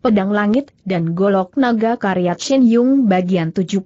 Pedang Langit dan Golok Naga karya Chin Yung bagian 79.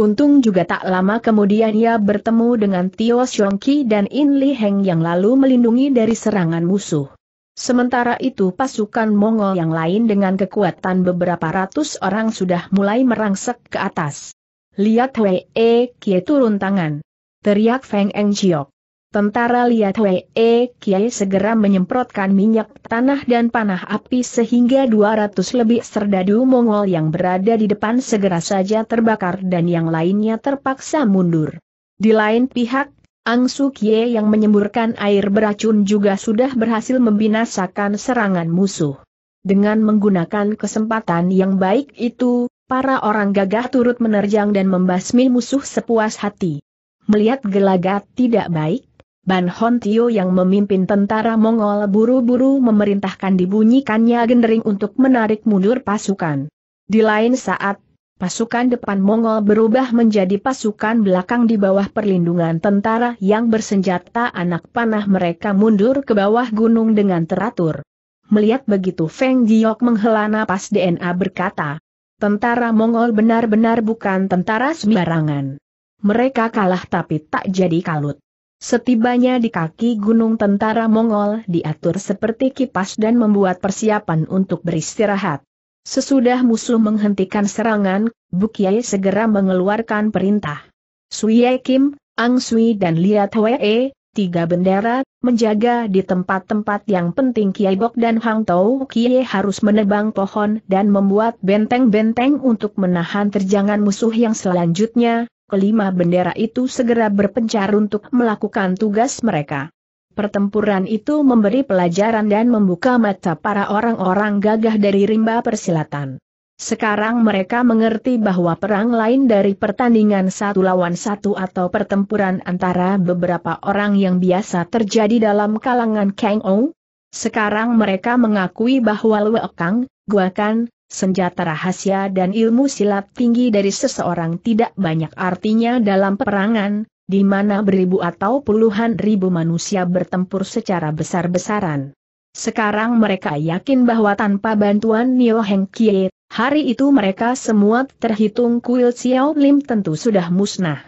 Untung juga tak lama kemudian ia bertemu dengan Tio Qi dan In Li Heng yang lalu melindungi dari serangan musuh. Sementara itu pasukan Mongol yang lain dengan kekuatan beberapa ratus orang sudah mulai merangsek ke atas. Lihat Wei E Kie turun tangan. Teriak Feng Eng Chiok. Tentara Liat Wee Kiai segera menyemprotkan minyak tanah dan panah api sehingga 200 lebih serdadu Mongol yang berada di depan segera saja terbakar dan yang lainnya terpaksa mundur. Di lain pihak, Ang Kie yang menyemburkan air beracun juga sudah berhasil membinasakan serangan musuh. Dengan menggunakan kesempatan yang baik itu, para orang gagah turut menerjang dan membasmi musuh sepuas hati. Melihat gelagat tidak baik, Ban Hon Tio yang memimpin tentara Mongol buru-buru memerintahkan dibunyikannya gendering untuk menarik mundur pasukan. Di lain saat, pasukan depan Mongol berubah menjadi pasukan belakang di bawah perlindungan tentara yang bersenjata anak panah mereka mundur ke bawah gunung dengan teratur. Melihat begitu Feng Giok menghela napas DNA berkata, tentara Mongol benar-benar bukan tentara sembarangan. Mereka kalah tapi tak jadi kalut. Setibanya di kaki gunung tentara Mongol diatur seperti kipas dan membuat persiapan untuk beristirahat. Sesudah musuh menghentikan serangan, Bukiai segera mengeluarkan perintah. Suye Kim, Ang Sui dan Lia Hwee, tiga bendera, menjaga di tempat-tempat yang penting Kiai Bok dan Hang Tau Kiai harus menebang pohon dan membuat benteng-benteng untuk menahan terjangan musuh yang selanjutnya, kelima bendera itu segera berpencar untuk melakukan tugas mereka. Pertempuran itu memberi pelajaran dan membuka mata para orang-orang gagah dari rimba persilatan. Sekarang mereka mengerti bahwa perang lain dari pertandingan satu lawan satu atau pertempuran antara beberapa orang yang biasa terjadi dalam kalangan Kang Ong. Sekarang mereka mengakui bahwa Luo Kang, Gua Kan, senjata rahasia dan ilmu silat tinggi dari seseorang tidak banyak artinya dalam peperangan, di mana beribu atau puluhan ribu manusia bertempur secara besar-besaran. Sekarang mereka yakin bahwa tanpa bantuan Nio Heng Kie, hari itu mereka semua terhitung kuil Xiao Lim tentu sudah musnah.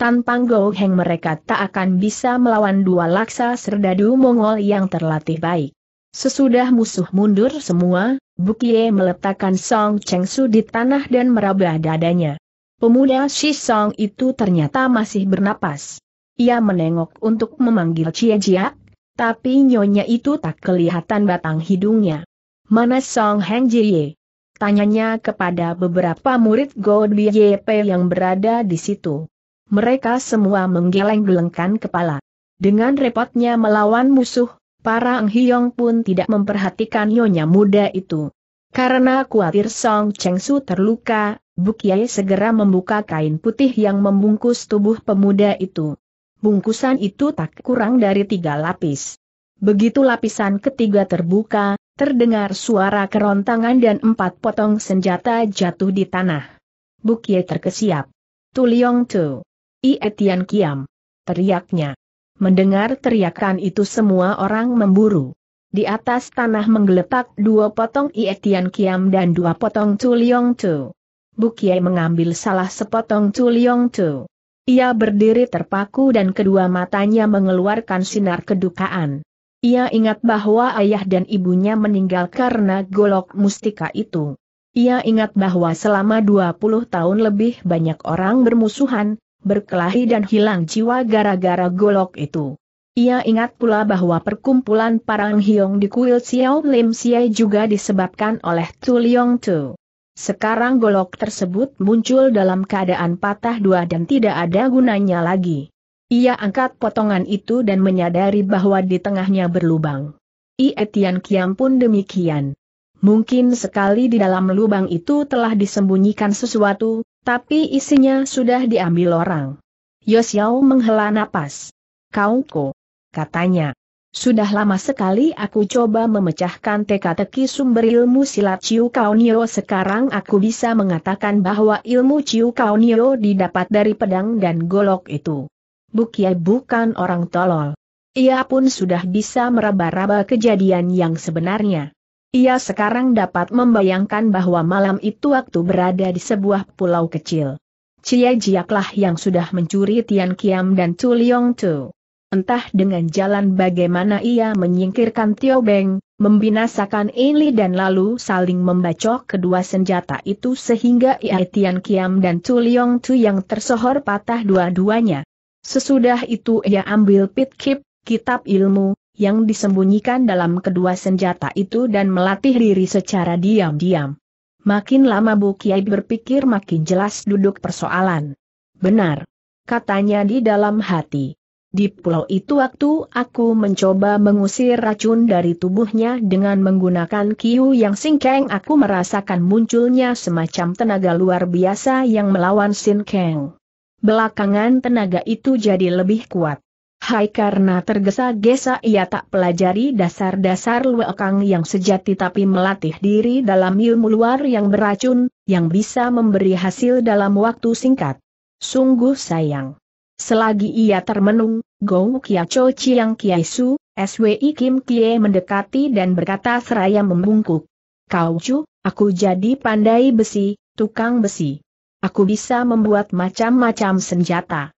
Tanpa Go Heng mereka tak akan bisa melawan dua laksa serdadu Mongol yang terlatih baik. Sesudah musuh mundur semua, Bukie meletakkan Song Cheng Su di tanah dan meraba dadanya. Pemuda Si Song itu ternyata masih bernapas. Ia menengok untuk memanggil Cia Jia, tapi nyonya itu tak kelihatan batang hidungnya. Mana Song Heng Jie? Tanyanya kepada beberapa murid God Yep yang berada di situ. Mereka semua menggeleng-gelengkan kepala. Dengan repotnya melawan musuh, para Eng Hiong pun tidak memperhatikan nyonya muda itu. Karena khawatir Song Cheng Su terluka, Bukiai segera membuka kain putih yang membungkus tubuh pemuda itu. Bungkusan itu tak kurang dari tiga lapis. Begitu lapisan ketiga terbuka, terdengar suara kerontangan dan empat potong senjata jatuh di tanah. Bukiai terkesiap. Tuliong Tu. Ie Tian Kiam. Teriaknya. Mendengar teriakan itu semua orang memburu. Di atas tanah menggeletak dua potong Ie Kiam dan dua potong Chu Liong Chu. Bukiai mengambil salah sepotong Chu Liong Chu. Ia berdiri terpaku dan kedua matanya mengeluarkan sinar kedukaan. Ia ingat bahwa ayah dan ibunya meninggal karena golok mustika itu. Ia ingat bahwa selama 20 tahun lebih banyak orang bermusuhan, berkelahi dan hilang jiwa gara-gara golok itu. Ia ingat pula bahwa perkumpulan Parang Hyong di kuil Xiao Lim Xie juga disebabkan oleh Tu Leong Tu. Sekarang golok tersebut muncul dalam keadaan patah dua dan tidak ada gunanya lagi. Ia angkat potongan itu dan menyadari bahwa di tengahnya berlubang. Ietian Kiam pun demikian. Mungkin sekali di dalam lubang itu telah disembunyikan sesuatu, tapi isinya sudah diambil orang. Yosiao menghela napas. Kau ko, katanya. Sudah lama sekali aku coba memecahkan teka-teki sumber ilmu silat Ciu Kaonio sekarang aku bisa mengatakan bahwa ilmu Ciu Kaonio didapat dari pedang dan golok itu. Bukia bukan orang tolol. Ia pun sudah bisa meraba-raba kejadian yang sebenarnya. Ia sekarang dapat membayangkan bahwa malam itu waktu berada di sebuah pulau kecil. Cia Jiaklah yang sudah mencuri Tian Kiam dan Tu Liong Tu. Entah dengan jalan bagaimana ia menyingkirkan Tio Beng, membinasakan Eli dan lalu saling membacok kedua senjata itu sehingga ia Tian Kiam dan Tu Liong Tu yang tersohor patah dua-duanya. Sesudah itu ia ambil pitkip, kitab ilmu, yang disembunyikan dalam kedua senjata itu dan melatih diri secara diam-diam. Makin lama Bu Kiai berpikir makin jelas duduk persoalan. Benar. Katanya di dalam hati. Di pulau itu waktu aku mencoba mengusir racun dari tubuhnya dengan menggunakan kiu yang singkeng aku merasakan munculnya semacam tenaga luar biasa yang melawan sinkeng. Belakangan tenaga itu jadi lebih kuat. Hai karena tergesa-gesa ia tak pelajari dasar-dasar luakang yang sejati tapi melatih diri dalam ilmu luar yang beracun, yang bisa memberi hasil dalam waktu singkat. Sungguh sayang. Selagi ia termenung, Gou Kia Cho Chiang Kiai Su, SWI Kim Kie mendekati dan berkata seraya membungkuk. Kau Chu, aku jadi pandai besi, tukang besi. Aku bisa membuat macam-macam senjata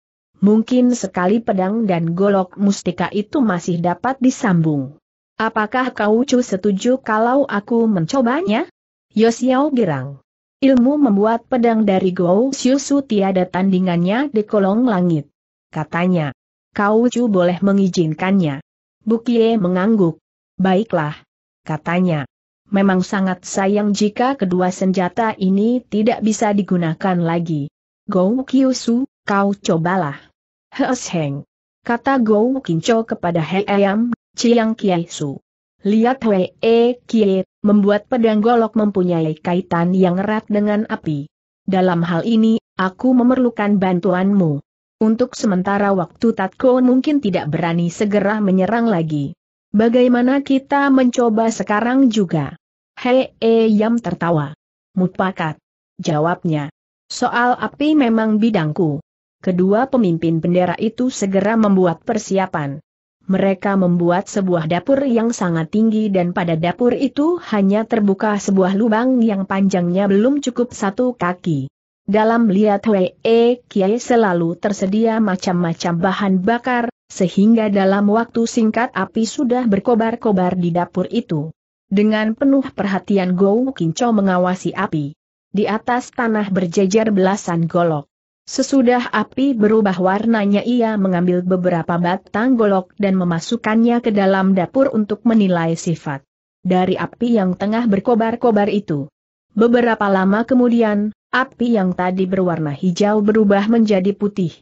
mungkin sekali pedang dan golok mustika itu masih dapat disambung. Apakah kau cu setuju kalau aku mencobanya? Yosiao girang. Ilmu membuat pedang dari Gou Xiusu tiada tandingannya di kolong langit. Katanya. Kau cu boleh mengizinkannya. Bukie mengangguk. Baiklah. Katanya. Memang sangat sayang jika kedua senjata ini tidak bisa digunakan lagi. Gou Qiusu, kau cobalah. Heseng. Kata Go Kincho kepada Heiam, Chiang Kiai Su. Lihat E Kie, membuat pedang golok mempunyai kaitan yang erat dengan api. Dalam hal ini, aku memerlukan bantuanmu. Untuk sementara waktu Tatko mungkin tidak berani segera menyerang lagi. Bagaimana kita mencoba sekarang juga? E Yam tertawa. Mupakat. Jawabnya. Soal api memang bidangku. Kedua pemimpin bendera itu segera membuat persiapan. Mereka membuat sebuah dapur yang sangat tinggi dan pada dapur itu hanya terbuka sebuah lubang yang panjangnya belum cukup satu kaki. Dalam lihat Wei e, Kiai selalu tersedia macam-macam bahan bakar, sehingga dalam waktu singkat api sudah berkobar-kobar di dapur itu. Dengan penuh perhatian Gou Kincho mengawasi api. Di atas tanah berjejer belasan golok. Sesudah api berubah warnanya ia mengambil beberapa batang golok dan memasukkannya ke dalam dapur untuk menilai sifat. Dari api yang tengah berkobar-kobar itu. Beberapa lama kemudian, api yang tadi berwarna hijau berubah menjadi putih.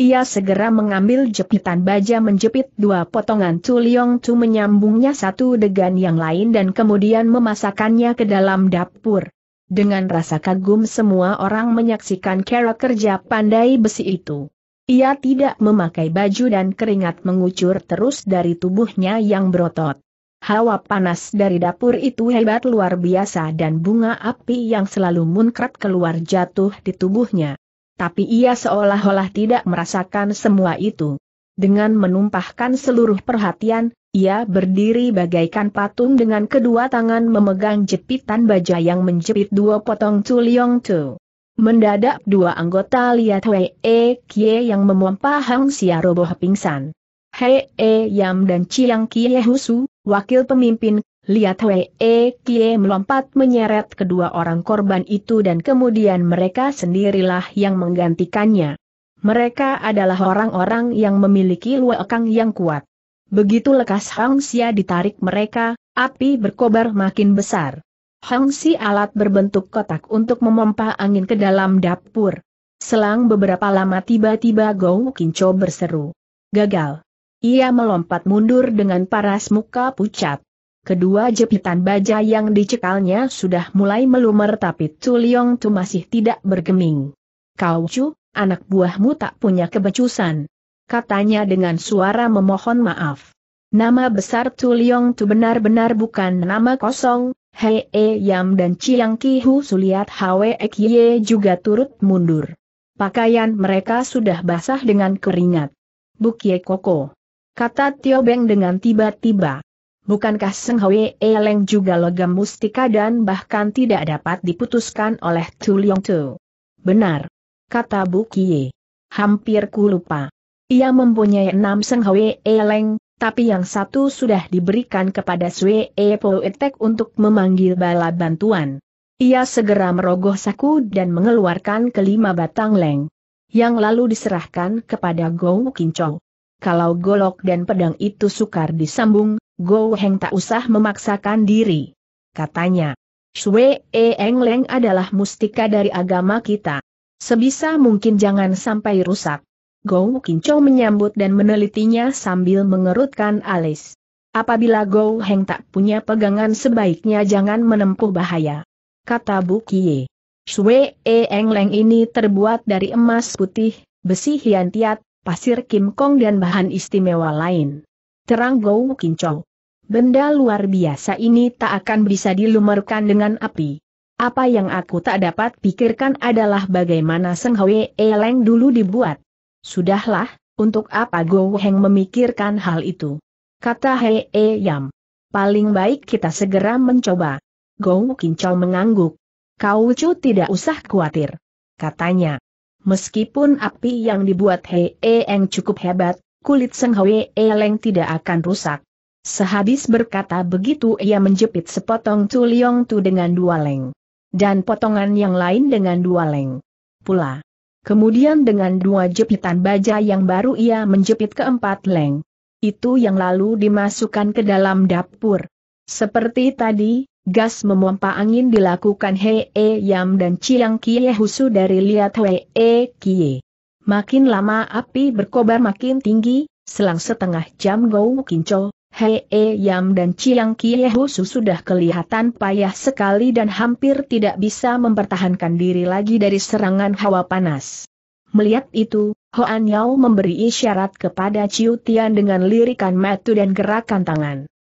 Ia segera mengambil jepitan baja menjepit dua potongan tuliong tu menyambungnya satu dengan yang lain dan kemudian memasakannya ke dalam dapur. Dengan rasa kagum semua orang menyaksikan cara kerja pandai besi itu. Ia tidak memakai baju dan keringat mengucur terus dari tubuhnya yang berotot. Hawa panas dari dapur itu hebat luar biasa dan bunga api yang selalu munkrat keluar jatuh di tubuhnya. Tapi ia seolah-olah tidak merasakan semua itu. Dengan menumpahkan seluruh perhatian, ia berdiri bagaikan patung dengan kedua tangan memegang jepitan baja yang menjepit dua potong Tuliong Tu. Mendadak dua anggota liat Hei E Kie yang memompa Hang Sia roboh pingsan. Hei E Yam dan Chiang Kie Husu, wakil pemimpin, liat Hei E Kie melompat menyeret kedua orang korban itu dan kemudian mereka sendirilah yang menggantikannya. Mereka adalah orang-orang yang memiliki luekang yang kuat. Begitu lekas Hang Xia ditarik mereka, api berkobar makin besar. Hang Xia alat berbentuk kotak untuk memompa angin ke dalam dapur. Selang beberapa lama tiba-tiba Gou Kincho berseru. Gagal. Ia melompat mundur dengan paras muka pucat. Kedua jepitan baja yang dicekalnya sudah mulai melumer tapi Tuliong Tu masih tidak bergeming. Kau Chu, anak buahmu tak punya kebecusan katanya dengan suara memohon maaf. Nama besar Tu Liong Tu benar-benar bukan nama kosong, Hei e Yam dan Chiang Ki Hu Suliat Hwe Ek Ye juga turut mundur. Pakaian mereka sudah basah dengan keringat. Bukie Koko. Kata Tio Beng dengan tiba-tiba. Bukankah Seng Hwe Eleng juga logam mustika dan bahkan tidak dapat diputuskan oleh Tu Liong Tu? Benar. Kata Bukie. Hampir ku lupa. Ia mempunyai enam Seng Hwe e leng, tapi yang satu sudah diberikan kepada Swe e Poetek untuk memanggil bala bantuan. Ia segera merogoh saku dan mengeluarkan kelima batang leng, yang lalu diserahkan kepada Gou Kincong. Kalau golok dan pedang itu sukar disambung, Gou Heng tak usah memaksakan diri. Katanya, Sue E Eng Leng adalah mustika dari agama kita. Sebisa mungkin jangan sampai rusak. Gou Kincho menyambut dan menelitinya sambil mengerutkan alis. Apabila Gou Heng tak punya pegangan sebaiknya jangan menempuh bahaya. Kata Bu Kie. Sue E Eng Leng ini terbuat dari emas putih, besi hiantiat, pasir kim kong dan bahan istimewa lain. Terang Gou Kincho. Benda luar biasa ini tak akan bisa dilumerkan dengan api. Apa yang aku tak dapat pikirkan adalah bagaimana Seng Hwe Eleng dulu dibuat. Sudahlah, untuk apa Go Heng memikirkan hal itu? Kata Hei e Yam. Paling baik kita segera mencoba. Go Kincau mengangguk. Kau Cu tidak usah khawatir. Katanya. Meskipun api yang dibuat Hei e Eng cukup hebat, kulit Seng Hei e Leng tidak akan rusak. Sehabis berkata begitu ia menjepit sepotong tuliong tu dengan dua leng. Dan potongan yang lain dengan dua leng. Pula. Kemudian dengan dua jepitan baja yang baru ia menjepit keempat leng. Itu yang lalu dimasukkan ke dalam dapur. Seperti tadi, gas memompa angin dilakukan Hee -e Yam dan Chiang Kie Husu dari Liat Hee e, Kie. Makin lama api berkobar makin tinggi, selang setengah jam Gou Kinco, Hei -e Yam dan Chiang Kie Husu sudah kelihatan payah sekali dan hampir tidak bisa mempertahankan diri lagi dari serangan hawa panas. Melihat itu, Hoan Yao memberi isyarat kepada Ciu Tian dengan lirikan metu dan gerakan tangan.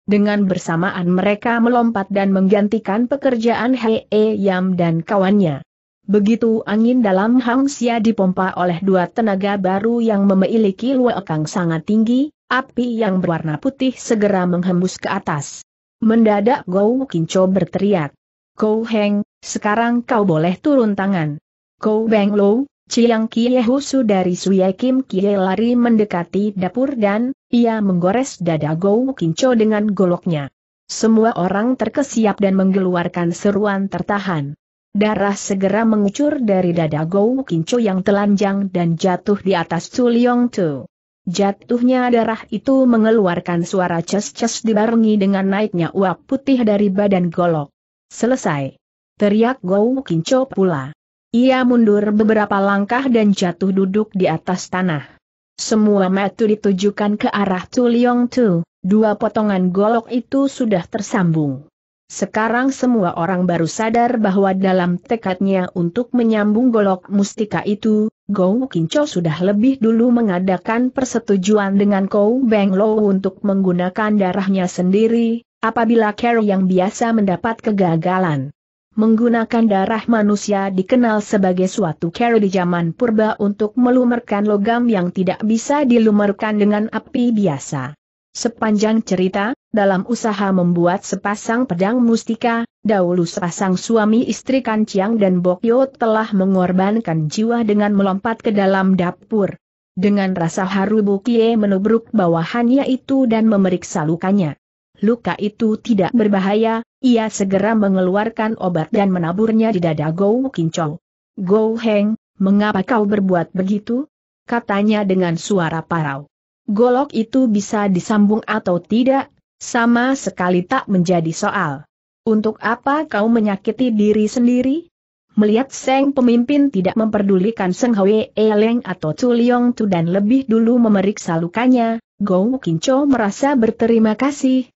Dengan bersamaan mereka melompat dan menggantikan pekerjaan Hei -e Yam dan kawannya. Begitu angin dalam Hang Xia dipompa oleh dua tenaga baru yang memiliki luakang sangat tinggi, Api yang berwarna putih segera menghembus ke atas. Mendadak Gou Kinco berteriak. Kou Heng, sekarang kau boleh turun tangan. Kou Beng Lo, Chiang Kie Husu dari Suye Kim Kie lari mendekati dapur dan, ia menggores dada Gou Kinco dengan goloknya. Semua orang terkesiap dan mengeluarkan seruan tertahan. Darah segera mengucur dari dada Gou Kinco yang telanjang dan jatuh di atas Su Leong Tu. Jatuhnya darah itu mengeluarkan suara ces-ces dibarengi dengan naiknya uap putih dari badan golok. Selesai. Teriak Gou Kincho pula. Ia mundur beberapa langkah dan jatuh duduk di atas tanah. Semua metu ditujukan ke arah Tu Liong Tu, dua potongan golok itu sudah tersambung. Sekarang semua orang baru sadar bahwa dalam tekadnya untuk menyambung golok mustika itu, Gou Kincho sudah lebih dulu mengadakan persetujuan dengan Kou Beng Lo untuk menggunakan darahnya sendiri, apabila Carol yang biasa mendapat kegagalan. Menggunakan darah manusia dikenal sebagai suatu cara di zaman purba untuk melumerkan logam yang tidak bisa dilumerkan dengan api biasa. Sepanjang cerita, dalam usaha membuat sepasang pedang mustika, dahulu sepasang suami istri Kanciang dan Bokyo telah mengorbankan jiwa dengan melompat ke dalam dapur. Dengan rasa haru Bukie menubruk bawahannya itu dan memeriksa lukanya. Luka itu tidak berbahaya, ia segera mengeluarkan obat dan menaburnya di dada Gou Kincong. Gou Heng, mengapa kau berbuat begitu? Katanya dengan suara parau golok itu bisa disambung atau tidak, sama sekali tak menjadi soal. Untuk apa kau menyakiti diri sendiri? Melihat Seng pemimpin tidak memperdulikan Seng Hwe Eleng atau Chu Tu dan lebih dulu memeriksa lukanya, Gou Kincho merasa berterima kasih.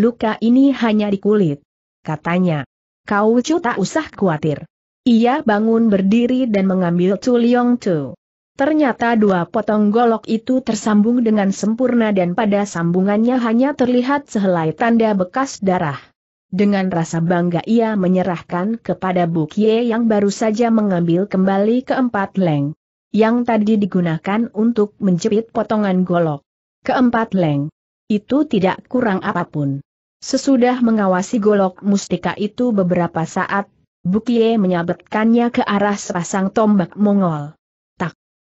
Luka ini hanya di kulit. Katanya, kau Chu tak usah khawatir. Ia bangun berdiri dan mengambil Chu Tu. Ternyata dua potong golok itu tersambung dengan sempurna dan pada sambungannya hanya terlihat sehelai tanda bekas darah. Dengan rasa bangga ia menyerahkan kepada Bukie yang baru saja mengambil kembali keempat leng. Yang tadi digunakan untuk menjepit potongan golok. Keempat leng. Itu tidak kurang apapun. Sesudah mengawasi golok mustika itu beberapa saat, Bukie menyabetkannya ke arah sepasang tombak Mongol.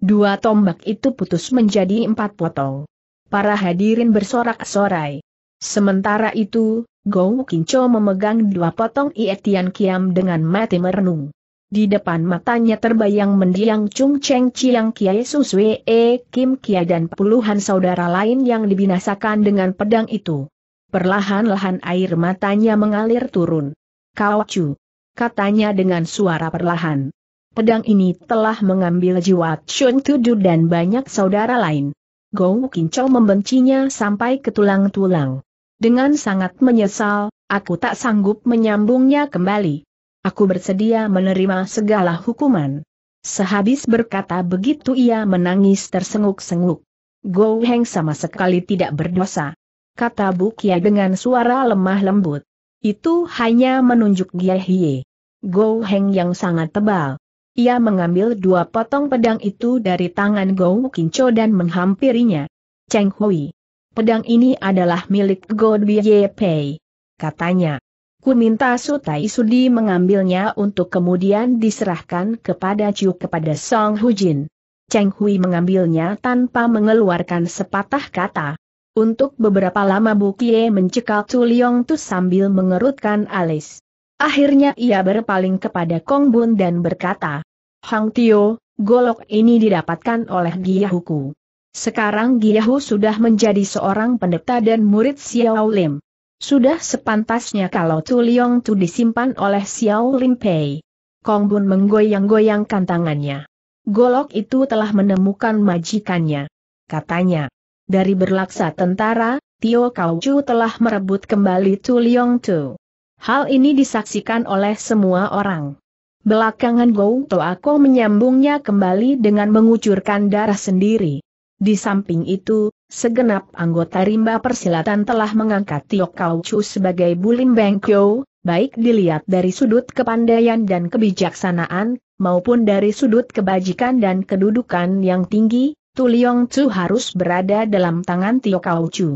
Dua tombak itu putus menjadi empat potong. Para hadirin bersorak-sorai. Sementara itu, Gou Kincho memegang dua potong Ietian Kiam dengan mati merenung. Di depan matanya terbayang mendiang Chung Cheng Chiang Kiai Suswe E Kim Kia dan puluhan saudara lain yang dibinasakan dengan pedang itu. Perlahan-lahan air matanya mengalir turun. Kau Chu, katanya dengan suara perlahan. Pedang ini telah mengambil jiwa Chun Tudu dan banyak saudara lain. Gou Kincau membencinya sampai ke tulang-tulang. Dengan sangat menyesal, aku tak sanggup menyambungnya kembali. Aku bersedia menerima segala hukuman. Sehabis berkata begitu ia menangis tersenguk-senguk. Gou Heng sama sekali tidak berdosa. Kata Bukia dengan suara lemah lembut. Itu hanya menunjuk Gia Hie. Go Heng yang sangat tebal. Ia mengambil dua potong pedang itu dari tangan Gou Kincho dan menghampirinya. Cheng Hui. Pedang ini adalah milik God Ye Pei. Katanya. Ku minta Sutai Sudi mengambilnya untuk kemudian diserahkan kepada Chu kepada Song Hujin. Cheng Hui mengambilnya tanpa mengeluarkan sepatah kata. Untuk beberapa lama Bukie mencekal Tu Liong Tu sambil mengerutkan alis. Akhirnya ia berpaling kepada Kong Bun dan berkata, Hang Tio, golok ini didapatkan oleh Giyahuku. Sekarang Giyahu sudah menjadi seorang pendeta dan murid Xiao Lim. Sudah sepantasnya kalau Tu Liong Tu disimpan oleh Xiao Lim Pei. Kong Bun menggoyang-goyangkan tangannya. Golok itu telah menemukan majikannya. Katanya, dari berlaksa tentara, Tio Kau Chu telah merebut kembali Tu Liong Tu. Hal ini disaksikan oleh semua orang. Belakangan Gou Toako menyambungnya kembali dengan mengucurkan darah sendiri. Di samping itu, segenap anggota rimba persilatan telah mengangkat Tio Kau Chu sebagai Bulim Bengkyo, baik dilihat dari sudut kepandaian dan kebijaksanaan, maupun dari sudut kebajikan dan kedudukan yang tinggi, Tuliong Chu harus berada dalam tangan Tio Kau Chu.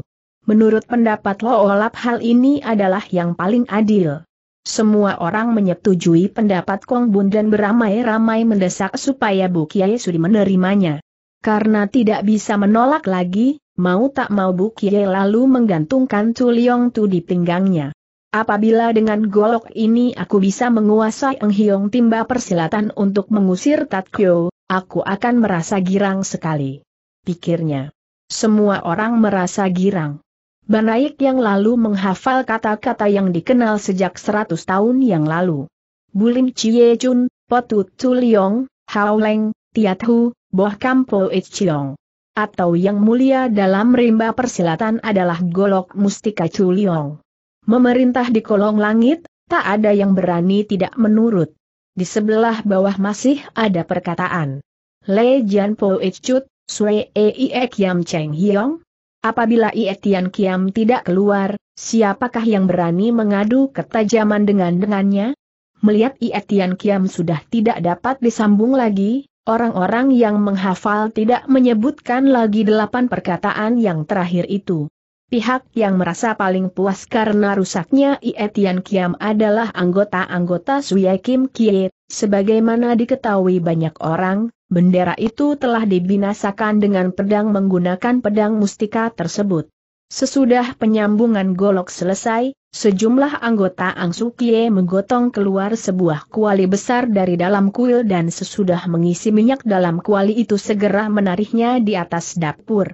Menurut pendapat Lo Olap hal ini adalah yang paling adil. Semua orang menyetujui pendapat Kong Bun dan beramai-ramai mendesak supaya Bu Kiai Suri menerimanya. Karena tidak bisa menolak lagi, mau tak mau Bu Kiai lalu menggantungkan Tu Liong Tu di pinggangnya. Apabila dengan golok ini aku bisa menguasai Eng Hiong timba persilatan untuk mengusir Tat Kyo, aku akan merasa girang sekali. Pikirnya. Semua orang merasa girang. Banaik yang lalu menghafal kata-kata yang dikenal sejak 100 tahun yang lalu. Bulim Chie Chun, Potu Tuliong, Hao Leng, Tiat Hu, Boh Kampo Ich Chiong. Atau yang mulia dalam rimba persilatan adalah Golok Mustika Tuliong. Memerintah di kolong langit, tak ada yang berani tidak menurut. Di sebelah bawah masih ada perkataan. Le Jian Po Ich Chut, Sui e Eiek Yam Cheng Hiong, Apabila Ietian Kiam tidak keluar, siapakah yang berani mengadu ketajaman dengan dengannya? Melihat Ietian Kiam sudah tidak dapat disambung lagi, orang-orang yang menghafal tidak menyebutkan lagi delapan perkataan yang terakhir itu. Pihak yang merasa paling puas karena rusaknya ietian Kiam adalah anggota-anggota Suya Kim Kie, sebagaimana diketahui banyak orang, bendera itu telah dibinasakan dengan pedang menggunakan pedang mustika tersebut. Sesudah penyambungan golok selesai, sejumlah anggota Angsu Kie menggotong keluar sebuah kuali besar dari dalam kuil dan sesudah mengisi minyak dalam kuali itu segera menariknya di atas dapur.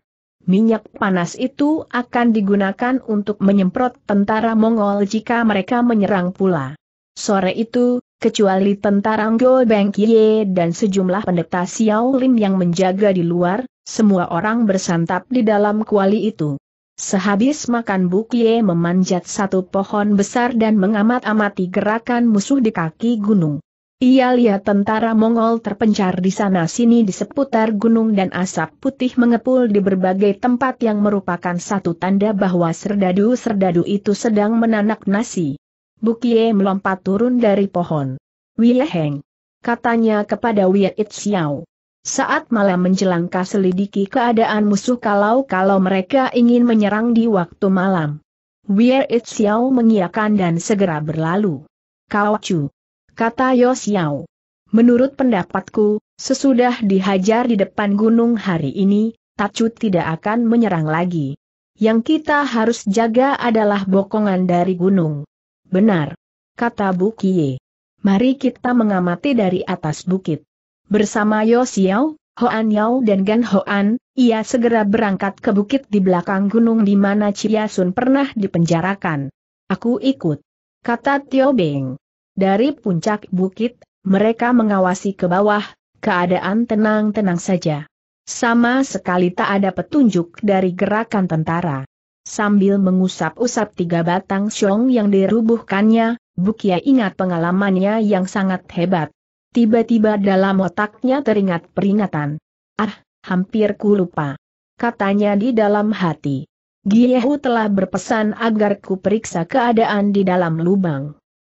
Minyak panas itu akan digunakan untuk menyemprot tentara Mongol jika mereka menyerang pula. Sore itu, kecuali tentara Ngo Beng Kie dan sejumlah pendeta Xiao Lim yang menjaga di luar, semua orang bersantap di dalam kuali itu. Sehabis makan Bukie memanjat satu pohon besar dan mengamat-amati gerakan musuh di kaki gunung. Ia lihat tentara Mongol terpencar di sana-sini di seputar gunung dan asap putih mengepul di berbagai tempat yang merupakan satu tanda bahwa serdadu-serdadu itu sedang menanak nasi. Bukie melompat turun dari pohon. Wileheng. Katanya kepada It Xiao. Saat malam menjelang selidiki keadaan musuh kalau-kalau mereka ingin menyerang di waktu malam. It Xiao mengiakan dan segera berlalu. Kau Chu kata Yos Yao. Menurut pendapatku, sesudah dihajar di depan gunung hari ini, Tacu tidak akan menyerang lagi. Yang kita harus jaga adalah bokongan dari gunung. Benar. Kata Bukie. Mari kita mengamati dari atas bukit. Bersama Yosiao, Hoan Yao dan Gan Hoan, ia segera berangkat ke bukit di belakang gunung di mana Chia pernah dipenjarakan. Aku ikut. Kata Tio Beng. Dari puncak bukit, mereka mengawasi ke bawah, keadaan tenang-tenang saja. Sama sekali tak ada petunjuk dari gerakan tentara. Sambil mengusap-usap tiga batang syong yang dirubuhkannya, Bukia ingat pengalamannya yang sangat hebat. Tiba-tiba dalam otaknya teringat peringatan. Ah, hampir ku lupa. Katanya di dalam hati. Giehu telah berpesan agar ku periksa keadaan di dalam lubang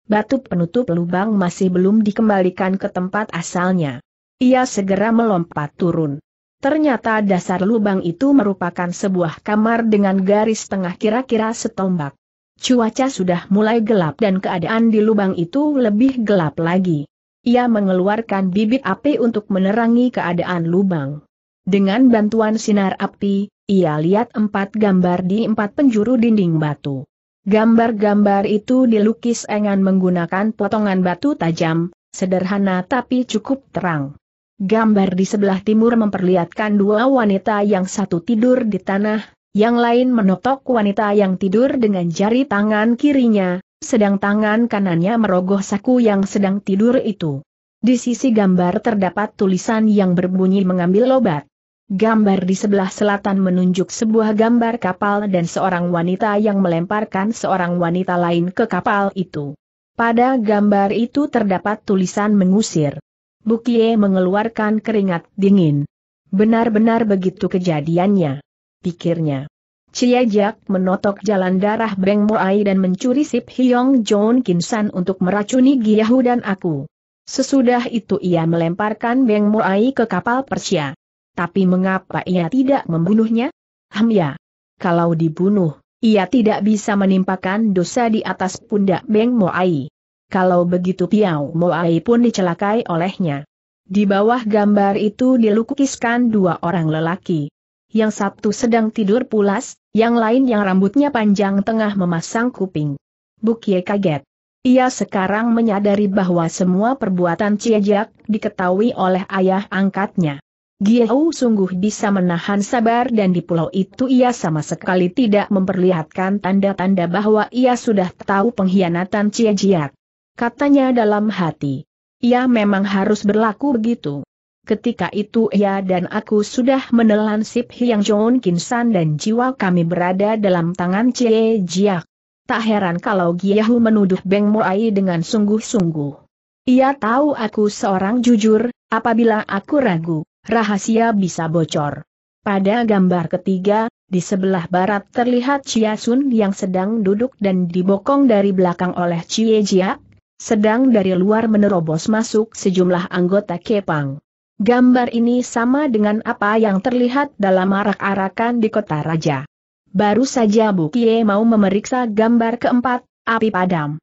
batu penutup lubang masih belum dikembalikan ke tempat asalnya. Ia segera melompat turun. Ternyata dasar lubang itu merupakan sebuah kamar dengan garis tengah kira-kira setombak. Cuaca sudah mulai gelap dan keadaan di lubang itu lebih gelap lagi. Ia mengeluarkan bibit api untuk menerangi keadaan lubang. Dengan bantuan sinar api, ia lihat empat gambar di empat penjuru dinding batu. Gambar-gambar itu dilukis Engan menggunakan potongan batu tajam, sederhana tapi cukup terang. Gambar di sebelah timur memperlihatkan dua wanita yang satu tidur di tanah, yang lain menotok wanita yang tidur dengan jari tangan kirinya, sedang tangan kanannya merogoh saku yang sedang tidur itu. Di sisi gambar terdapat tulisan yang berbunyi mengambil obat. Gambar di sebelah selatan menunjuk sebuah gambar kapal dan seorang wanita yang melemparkan seorang wanita lain ke kapal itu. Pada gambar itu terdapat tulisan mengusir. Bukie mengeluarkan keringat dingin. Benar-benar begitu kejadiannya. Pikirnya. Ciajak menotok jalan darah Beng Moai dan mencuri Sip Hyong John Kinsan untuk meracuni Giyahu dan aku. Sesudah itu ia melemparkan Beng Moai ke kapal Persia. Tapi mengapa ia tidak membunuhnya? Ham ya. Kalau dibunuh, ia tidak bisa menimpakan dosa di atas pundak Beng Moai. Kalau begitu Piao Moai pun dicelakai olehnya. Di bawah gambar itu dilukiskan dua orang lelaki. Yang satu sedang tidur pulas, yang lain yang rambutnya panjang tengah memasang kuping. Bukie kaget. Ia sekarang menyadari bahwa semua perbuatan Ciejak diketahui oleh ayah angkatnya. Giau sungguh bisa menahan sabar dan di pulau itu ia sama sekali tidak memperlihatkan tanda-tanda bahwa ia sudah tahu pengkhianatan Cie Jiat. Katanya dalam hati. Ia memang harus berlaku begitu. Ketika itu ia dan aku sudah menelan Sip Hyang John Kinsan dan jiwa kami berada dalam tangan Cie Jiak. Tak heran kalau Giahu menuduh Beng Moai dengan sungguh-sungguh. Ia tahu aku seorang jujur, apabila aku ragu rahasia bisa bocor. Pada gambar ketiga, di sebelah barat terlihat Chia Sun yang sedang duduk dan dibokong dari belakang oleh Chie Jia, sedang dari luar menerobos masuk sejumlah anggota Kepang. Gambar ini sama dengan apa yang terlihat dalam arak-arakan di kota raja. Baru saja Bu Kie mau memeriksa gambar keempat, api padam.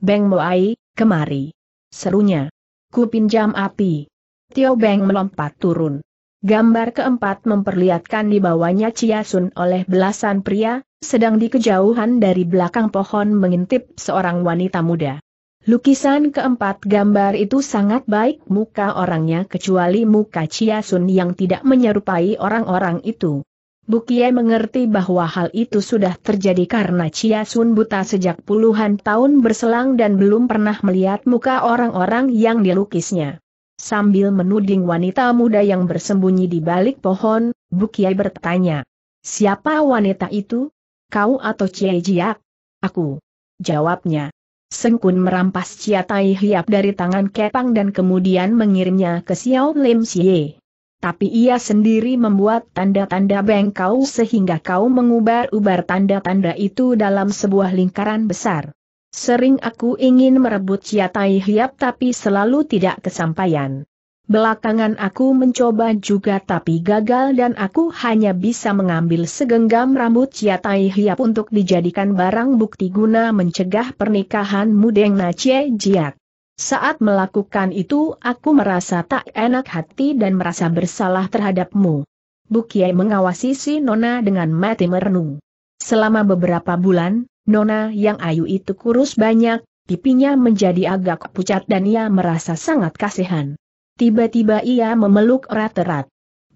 Beng Moai, kemari. Serunya. Ku pinjam api. Tio Beng melompat turun. Gambar keempat memperlihatkan di bawahnya Chia Sun oleh belasan pria, sedang di kejauhan dari belakang pohon mengintip seorang wanita muda. Lukisan keempat gambar itu sangat baik muka orangnya kecuali muka Chia Sun yang tidak menyerupai orang-orang itu. Bukie mengerti bahwa hal itu sudah terjadi karena Chia Sun buta sejak puluhan tahun berselang dan belum pernah melihat muka orang-orang yang dilukisnya. Sambil menuding wanita muda yang bersembunyi di balik pohon, Bukiai bertanya. Siapa wanita itu? Kau atau Cie Jiak? Aku. Jawabnya. Sengkun merampas Cia Tai Hiap dari tangan Kepang dan kemudian mengirimnya ke Xiao Lim Xie. Tapi ia sendiri membuat tanda-tanda bengkau sehingga kau mengubar-ubar tanda-tanda itu dalam sebuah lingkaran besar. Sering aku ingin merebut Ciatai Hiap tapi selalu tidak kesampaian. Belakangan aku mencoba juga tapi gagal dan aku hanya bisa mengambil segenggam rambut Ciatai Hiap untuk dijadikan barang bukti guna mencegah pernikahan Mudeng Nacie Jiat. Saat melakukan itu aku merasa tak enak hati dan merasa bersalah terhadapmu. Bukiai mengawasi si Nona dengan mati merenung. Selama beberapa bulan, Nona yang ayu itu kurus banyak, pipinya menjadi agak pucat dan ia merasa sangat kasihan. Tiba-tiba ia memeluk erat-erat.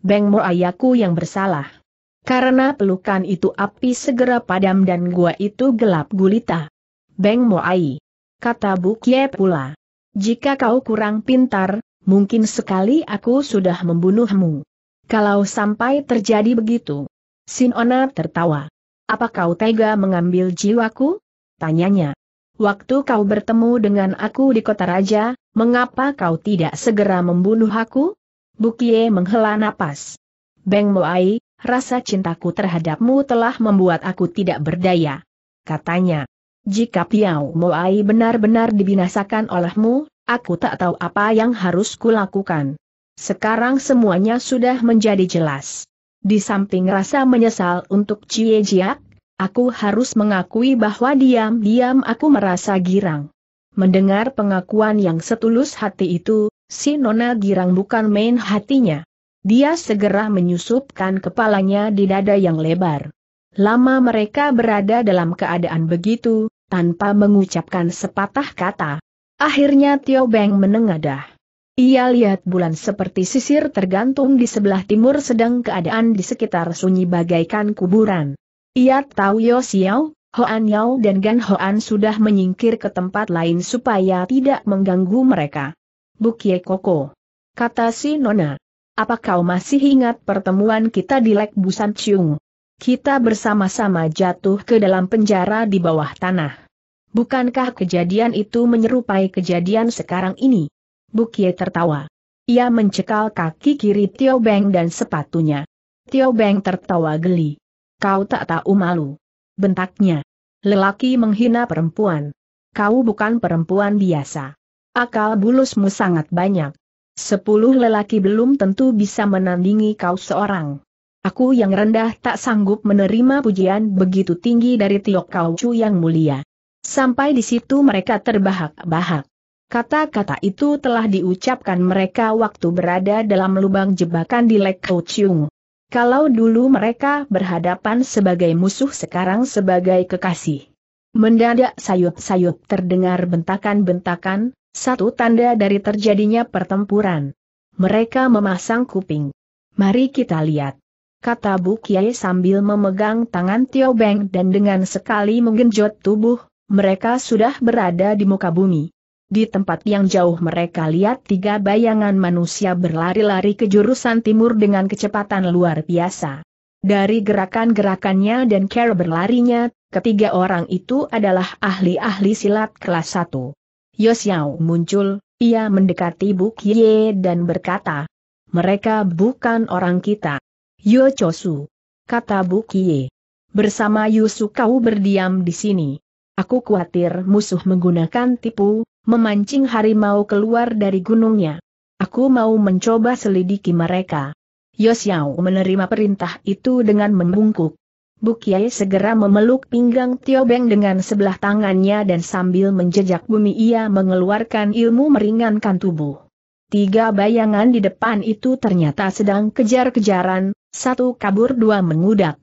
Beng Mo ayaku yang bersalah. Karena pelukan itu api segera padam dan gua itu gelap gulita. Beng ai, Kata Bukye pula. Jika kau kurang pintar, mungkin sekali aku sudah membunuhmu. Kalau sampai terjadi begitu. Sinona tertawa. Apa kau tega mengambil jiwaku? Tanyanya. Waktu kau bertemu dengan aku di kota raja, mengapa kau tidak segera membunuh aku? Bukie menghela napas. Beng Moai, rasa cintaku terhadapmu telah membuat aku tidak berdaya. Katanya. Jika Piao Moai benar-benar dibinasakan olehmu, aku tak tahu apa yang harus kulakukan. Sekarang semuanya sudah menjadi jelas. Di samping rasa menyesal untuk Cie Jiak, aku harus mengakui bahwa diam-diam aku merasa girang. Mendengar pengakuan yang setulus hati itu, si Nona girang bukan main hatinya. Dia segera menyusupkan kepalanya di dada yang lebar. Lama mereka berada dalam keadaan begitu, tanpa mengucapkan sepatah kata. Akhirnya Tio Beng menengadah. Ia lihat bulan seperti sisir tergantung di sebelah timur sedang keadaan di sekitar sunyi bagaikan kuburan. Ia tahu Yo Xiao, Hoan Yao dan Gan Hoan sudah menyingkir ke tempat lain supaya tidak mengganggu mereka. Bukie Koko. Kata si Nona. Apa kau masih ingat pertemuan kita di Lek Busan Chung? Kita bersama-sama jatuh ke dalam penjara di bawah tanah. Bukankah kejadian itu menyerupai kejadian sekarang ini? Bukie tertawa. Ia mencekal kaki kiri Tio Beng dan sepatunya. Tio Beng tertawa geli. Kau tak tahu malu. Bentaknya. Lelaki menghina perempuan. Kau bukan perempuan biasa. Akal bulusmu sangat banyak. Sepuluh lelaki belum tentu bisa menandingi kau seorang. Aku yang rendah tak sanggup menerima pujian begitu tinggi dari Tio Kau Chu yang mulia. Sampai di situ mereka terbahak-bahak. Kata-kata itu telah diucapkan mereka waktu berada dalam lubang jebakan di Lake Chiung. Kalau dulu mereka berhadapan sebagai musuh sekarang sebagai kekasih. Mendadak sayup-sayup terdengar bentakan-bentakan, satu tanda dari terjadinya pertempuran. Mereka memasang kuping. Mari kita lihat. Kata Bu Kiai sambil memegang tangan Tio Beng dan dengan sekali menggenjot tubuh, mereka sudah berada di muka bumi. Di tempat yang jauh mereka lihat tiga bayangan manusia berlari-lari ke jurusan timur dengan kecepatan luar biasa. Dari gerakan-gerakannya dan cara berlarinya, ketiga orang itu adalah ahli-ahli silat kelas 1. Yosiao muncul, ia mendekati Buk Ye dan berkata, mereka bukan orang kita. Yo Chosu. Kata Buk Ye. Bersama Yusu kau berdiam di sini. Aku khawatir musuh menggunakan tipu, memancing harimau keluar dari gunungnya. Aku mau mencoba selidiki mereka. Yosiao menerima perintah itu dengan membungkuk. Bukyai segera memeluk pinggang Tio Beng dengan sebelah tangannya dan sambil menjejak bumi ia mengeluarkan ilmu meringankan tubuh. Tiga bayangan di depan itu ternyata sedang kejar-kejaran, satu kabur dua mengudak.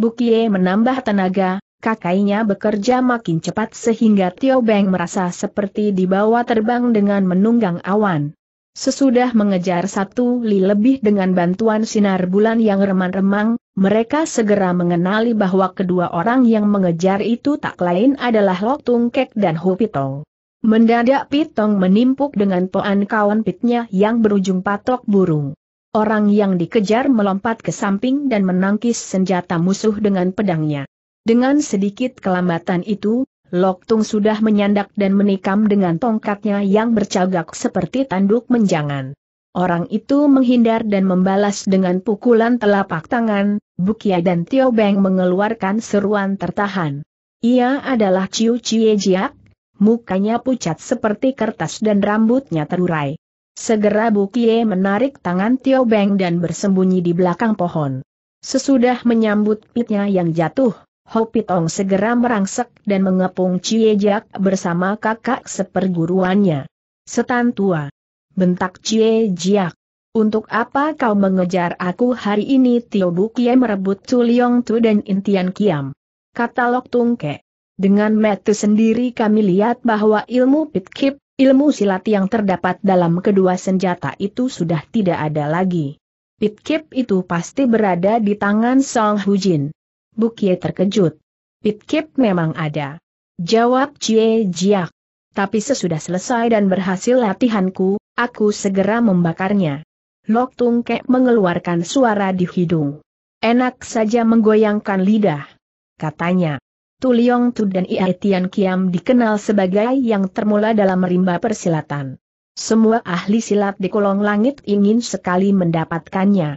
Bukyai menambah tenaga, kakainya bekerja makin cepat sehingga Tio Beng merasa seperti dibawa terbang dengan menunggang awan. Sesudah mengejar satu li lebih dengan bantuan sinar bulan yang remang-remang, mereka segera mengenali bahwa kedua orang yang mengejar itu tak lain adalah Lok Tung Kek dan Hu Pitong. Mendadak Pitong menimpuk dengan poan kawan pitnya yang berujung patok burung. Orang yang dikejar melompat ke samping dan menangkis senjata musuh dengan pedangnya. Dengan sedikit kelambatan itu, Lok Tung sudah menyandak dan menikam dengan tongkatnya yang bercagak seperti tanduk menjangan. Orang itu menghindar dan membalas dengan pukulan telapak tangan, Bukia dan Tio Beng mengeluarkan seruan tertahan. Ia adalah Ciu Cie Jiak, mukanya pucat seperti kertas dan rambutnya terurai. Segera Bukie menarik tangan Tio Beng dan bersembunyi di belakang pohon. Sesudah menyambut pitnya yang jatuh, Tong segera merangsek dan mengepung Ciejak bersama kakak seperguruannya. Setan tua. Bentak Ciejak. Untuk apa kau mengejar aku hari ini Tio Bukie merebut Yong Tu dan Intian Kiam? Kata Lok Tungke. Dengan metu sendiri kami lihat bahwa ilmu pitkip, ilmu silat yang terdapat dalam kedua senjata itu sudah tidak ada lagi. Pitkip itu pasti berada di tangan Song Hujin. Bukie terkejut. Kip memang ada. Jawab Cie Jiak. Tapi sesudah selesai dan berhasil latihanku, aku segera membakarnya. Lok Tung Kek mengeluarkan suara di hidung. Enak saja menggoyangkan lidah. Katanya, Tuliong Tu dan Ia Tian Kiam dikenal sebagai yang termula dalam merimba persilatan. Semua ahli silat di kolong langit ingin sekali mendapatkannya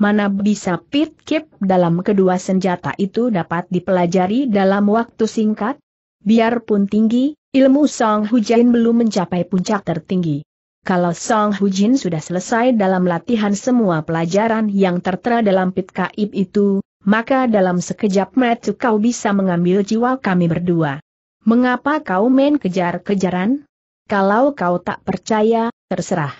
mana bisa pit kip dalam kedua senjata itu dapat dipelajari dalam waktu singkat? Biarpun tinggi, ilmu Song Jin belum mencapai puncak tertinggi. Kalau Song Hujin sudah selesai dalam latihan semua pelajaran yang tertera dalam pit kaib itu, maka dalam sekejap mata kau bisa mengambil jiwa kami berdua. Mengapa kau main kejar-kejaran? Kalau kau tak percaya, terserah.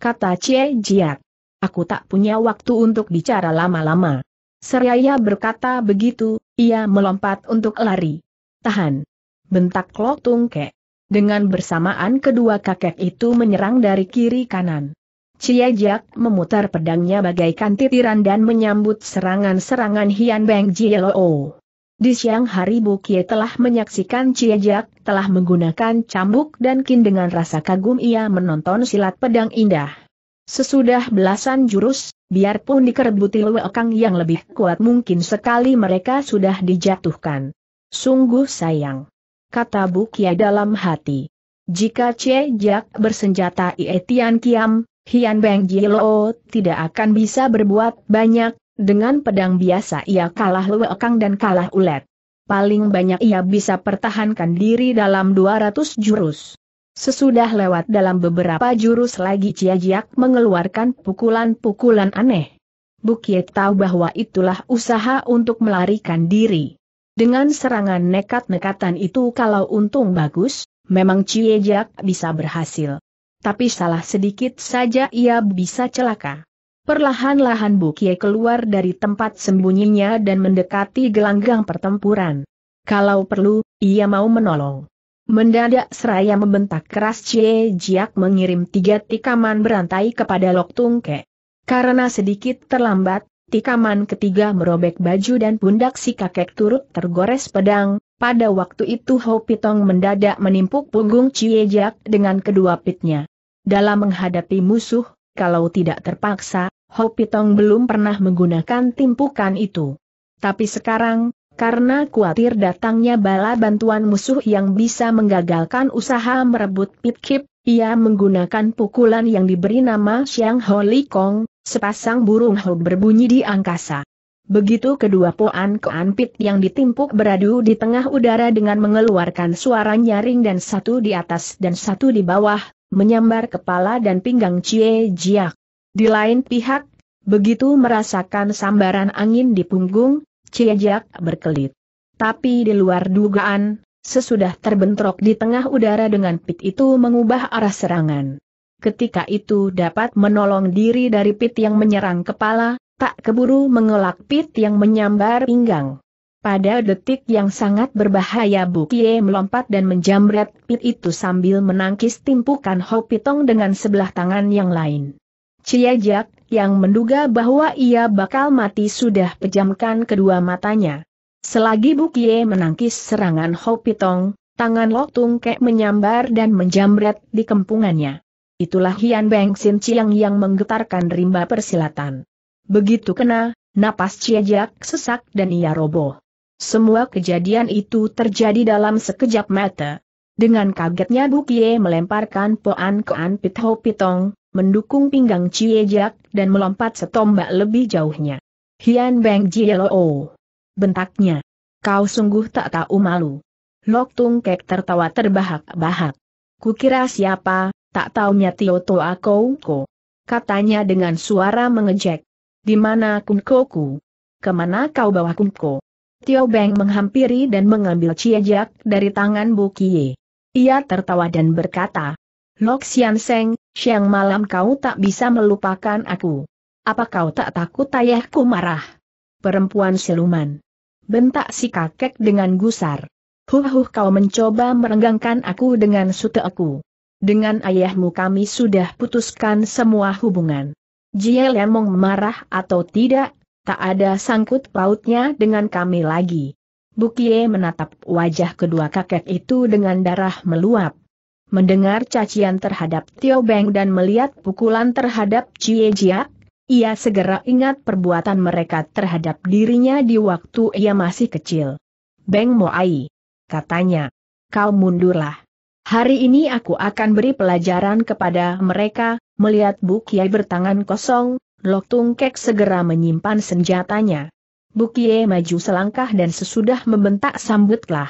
Kata Cie Jiat. Aku tak punya waktu untuk bicara lama-lama. Seraya berkata begitu, ia melompat untuk lari. Tahan. Bentak Lok Tungke. Dengan bersamaan kedua kakek itu menyerang dari kiri kanan. Ciejak memutar pedangnya bagaikan titiran dan menyambut serangan-serangan Hian Beng Jielo. Di siang hari Bukie telah menyaksikan Ciejak telah menggunakan cambuk dan kin dengan rasa kagum ia menonton silat pedang indah. Sesudah belasan jurus, biarpun dikerbuti lewekang yang lebih kuat mungkin sekali mereka sudah dijatuhkan. Sungguh sayang. Kata Bukia dalam hati. Jika Che Jack bersenjata Ie Tian Kiam, Hian Beng Jilo tidak akan bisa berbuat banyak, dengan pedang biasa ia kalah lewekang dan kalah ulet. Paling banyak ia bisa pertahankan diri dalam 200 jurus. Sesudah lewat dalam beberapa jurus lagi Ciejak mengeluarkan pukulan-pukulan aneh. Bukit tahu bahwa itulah usaha untuk melarikan diri. Dengan serangan nekat-nekatan itu kalau untung bagus, memang Ciejak bisa berhasil. Tapi salah sedikit saja ia bisa celaka. Perlahan-lahan Bukie keluar dari tempat sembunyinya dan mendekati gelanggang pertempuran. Kalau perlu, ia mau menolong. Mendadak seraya membentak keras Cie Jiak mengirim tiga tikaman berantai kepada Lok Tungke. Karena sedikit terlambat, tikaman ketiga merobek baju dan pundak si kakek turut tergores pedang, pada waktu itu Ho Pitong mendadak menimpuk punggung Cie Jiak dengan kedua pitnya. Dalam menghadapi musuh, kalau tidak terpaksa, Ho Pitong belum pernah menggunakan timpukan itu. Tapi sekarang, karena khawatir datangnya bala bantuan musuh yang bisa menggagalkan usaha merebut Pitkip, ia menggunakan pukulan yang diberi nama Xiang Holy Kong, sepasang burung ho berbunyi di angkasa. Begitu kedua poan kean pit yang ditimpuk beradu di tengah udara dengan mengeluarkan suara nyaring dan satu di atas dan satu di bawah, menyambar kepala dan pinggang Cie Jiak. Di lain pihak, begitu merasakan sambaran angin di punggung, ciejak berkelit. Tapi di luar dugaan, sesudah terbentrok di tengah udara dengan pit itu mengubah arah serangan. Ketika itu dapat menolong diri dari pit yang menyerang kepala, tak keburu mengelak pit yang menyambar pinggang. Pada detik yang sangat berbahaya Bukie melompat dan menjamret Pit itu sambil menangkis timpukan Hopitong dengan sebelah tangan yang lain. Ciajak, yang menduga bahwa ia bakal mati sudah pejamkan kedua matanya. Selagi Bukie menangkis serangan Hopitong, tangan Lok Tung Kek menyambar dan menjamret di kempungannya. Itulah Hian Beng Sin Chiang yang menggetarkan rimba persilatan. Begitu kena, napas Ciejak sesak dan ia roboh. Semua kejadian itu terjadi dalam sekejap mata. Dengan kagetnya Bukie melemparkan Poan Koan Pit Ho Pitong, mendukung pinggang Jiak, dan melompat setombak lebih jauhnya. Hian Beng Jielo. Bentaknya. Kau sungguh tak tahu malu. Lok Tung Kek tertawa terbahak-bahak. Kukira siapa, tak taunya Tio Toa ko? Katanya dengan suara mengejek. Di mana Kunkoku? Kemana kau bawa Kunko? Tio Beng menghampiri dan mengambil Ciejak dari tangan Bu Kie. Ia tertawa dan berkata, Lok Sian Seng, siang malam kau tak bisa melupakan aku. Apa kau tak takut ayahku marah? Perempuan siluman. Bentak si kakek dengan gusar. Huh-huh kau mencoba merenggangkan aku dengan aku. Dengan ayahmu kami sudah putuskan semua hubungan. Jie Lemong marah atau tidak, tak ada sangkut pautnya dengan kami lagi. Bukie menatap wajah kedua kakek itu dengan darah meluap. Mendengar cacian terhadap Tio Beng dan melihat pukulan terhadap Cie Jia, ia segera ingat perbuatan mereka terhadap dirinya di waktu ia masih kecil. Beng Moai, katanya, kau mundurlah. Hari ini aku akan beri pelajaran kepada mereka, melihat Buk bertangan kosong, Lok Tung Kek segera menyimpan senjatanya. Bukie maju selangkah dan sesudah membentak sambutlah.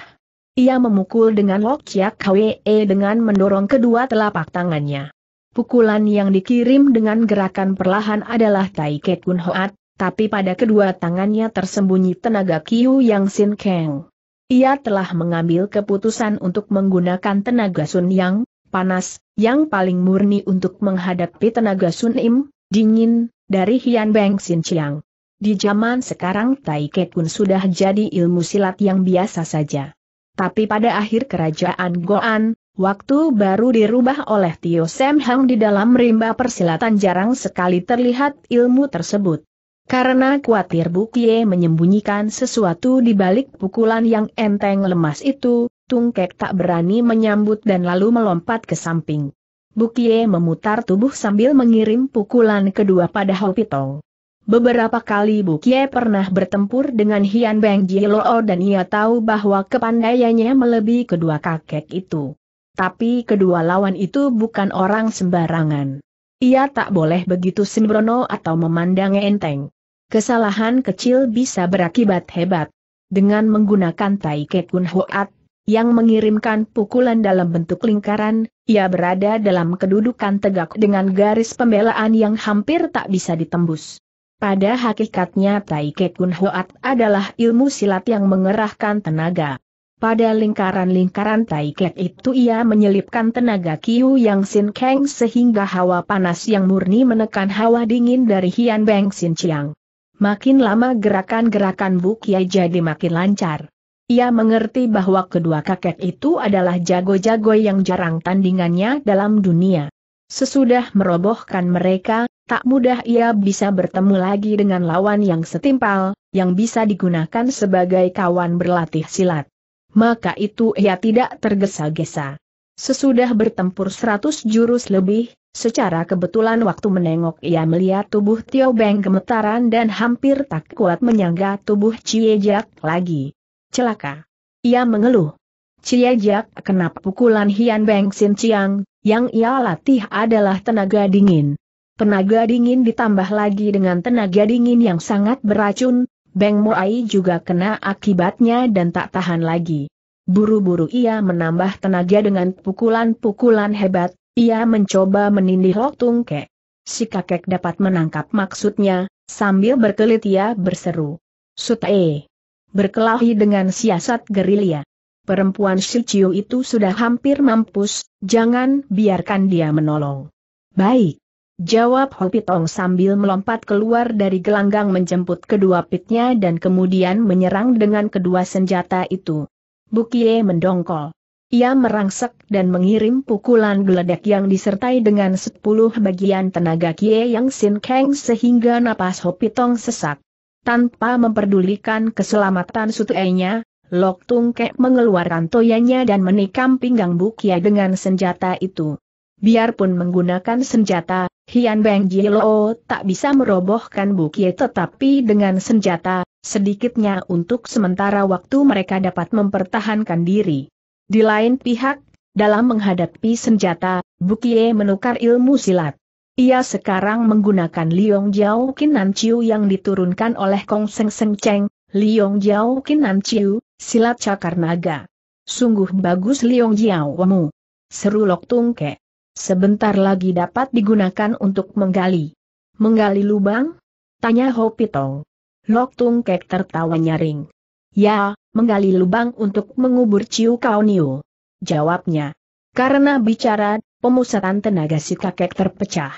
Ia memukul dengan Lok Chiak e dengan mendorong kedua telapak tangannya. Pukulan yang dikirim dengan gerakan perlahan adalah Tai Ket Kun Hoat, tapi pada kedua tangannya tersembunyi tenaga Kiu Yang Sin Keng. Ia telah mengambil keputusan untuk menggunakan tenaga Sun Yang, panas, yang paling murni untuk menghadapi tenaga Sun Im, dingin, dari Hian Beng Sin Chiang. Di zaman sekarang Tai Ket Kun sudah jadi ilmu silat yang biasa saja. Tapi pada akhir kerajaan Goan, waktu baru dirubah oleh Tio Sam Hang di dalam rimba persilatan jarang sekali terlihat ilmu tersebut. Karena khawatir Bukye menyembunyikan sesuatu di balik pukulan yang enteng lemas itu, Tungkek tak berani menyambut dan lalu melompat ke samping. Bukye memutar tubuh sambil mengirim pukulan kedua pada Hopitong. Beberapa kali Bu Kie pernah bertempur dengan Hian Beng Jiloo dan ia tahu bahwa kepandaiannya melebihi kedua kakek itu. Tapi kedua lawan itu bukan orang sembarangan. Ia tak boleh begitu sembrono atau memandang enteng. Kesalahan kecil bisa berakibat hebat. Dengan menggunakan Tai Kekun Hoat, yang mengirimkan pukulan dalam bentuk lingkaran, ia berada dalam kedudukan tegak dengan garis pembelaan yang hampir tak bisa ditembus. Pada hakikatnya Taike Kun Hoat adalah ilmu silat yang mengerahkan tenaga. Pada lingkaran-lingkaran Taikek itu ia menyelipkan tenaga Kiu Yang Sin Kang sehingga hawa panas yang murni menekan hawa dingin dari Hian Beng Sin Chiang. Makin lama gerakan-gerakan Bu Kiai jadi makin lancar. Ia mengerti bahwa kedua kakek itu adalah jago-jago yang jarang tandingannya dalam dunia. Sesudah merobohkan mereka, tak mudah ia bisa bertemu lagi dengan lawan yang setimpal, yang bisa digunakan sebagai kawan berlatih silat. Maka itu ia tidak tergesa-gesa. Sesudah bertempur seratus jurus lebih, secara kebetulan waktu menengok ia melihat tubuh Tio Beng gemetaran dan hampir tak kuat menyangga tubuh Cie Jack lagi. Celaka. Ia mengeluh. Cie Jack kenapa pukulan Hian Beng Sin Chiang, yang ia latih adalah tenaga dingin. Tenaga dingin ditambah lagi dengan tenaga dingin yang sangat beracun, Beng Moai juga kena akibatnya dan tak tahan lagi. Buru-buru ia menambah tenaga dengan pukulan-pukulan hebat, ia mencoba menindih Lok Tung Kek. Si kakek dapat menangkap maksudnya, sambil berkelit ia berseru. Sutae! Berkelahi dengan siasat gerilya. Perempuan Shiciu itu sudah hampir mampus, jangan biarkan dia menolong. Baik. Jawab Hopitong sambil melompat keluar dari gelanggang menjemput kedua pitnya dan kemudian menyerang dengan kedua senjata itu. Bukie mendongkol. Ia merangsek dan mengirim pukulan geledek yang disertai dengan sepuluh bagian tenaga Kie Yang Sin Kang sehingga napas Hopitong sesak. Tanpa memperdulikan keselamatan sutenya, Lok Tung Kek mengeluarkan toyanya dan menikam pinggang Bukie dengan senjata itu. Biarpun menggunakan senjata, Hian Beng Jilo tak bisa merobohkan Bukie tetapi dengan senjata, sedikitnya untuk sementara waktu mereka dapat mempertahankan diri. Di lain pihak, dalam menghadapi senjata, Bukie menukar ilmu silat. Ia sekarang menggunakan Liong Jiao Kinan Chiu yang diturunkan oleh Kong Seng Seng Cheng, Liong Jiao Kinan Chiu, silat cakar naga. Sungguh bagus Liong Jiao Mu. Seru Lok Tung Tungke. Sebentar lagi dapat digunakan untuk menggali. Menggali lubang? Tanya Hopitong. Lok Tung Kek tertawa nyaring. Ya, menggali lubang untuk mengubur Ciu Kau Niu. Jawabnya. Karena bicara, pemusatan tenaga si kakek terpecah.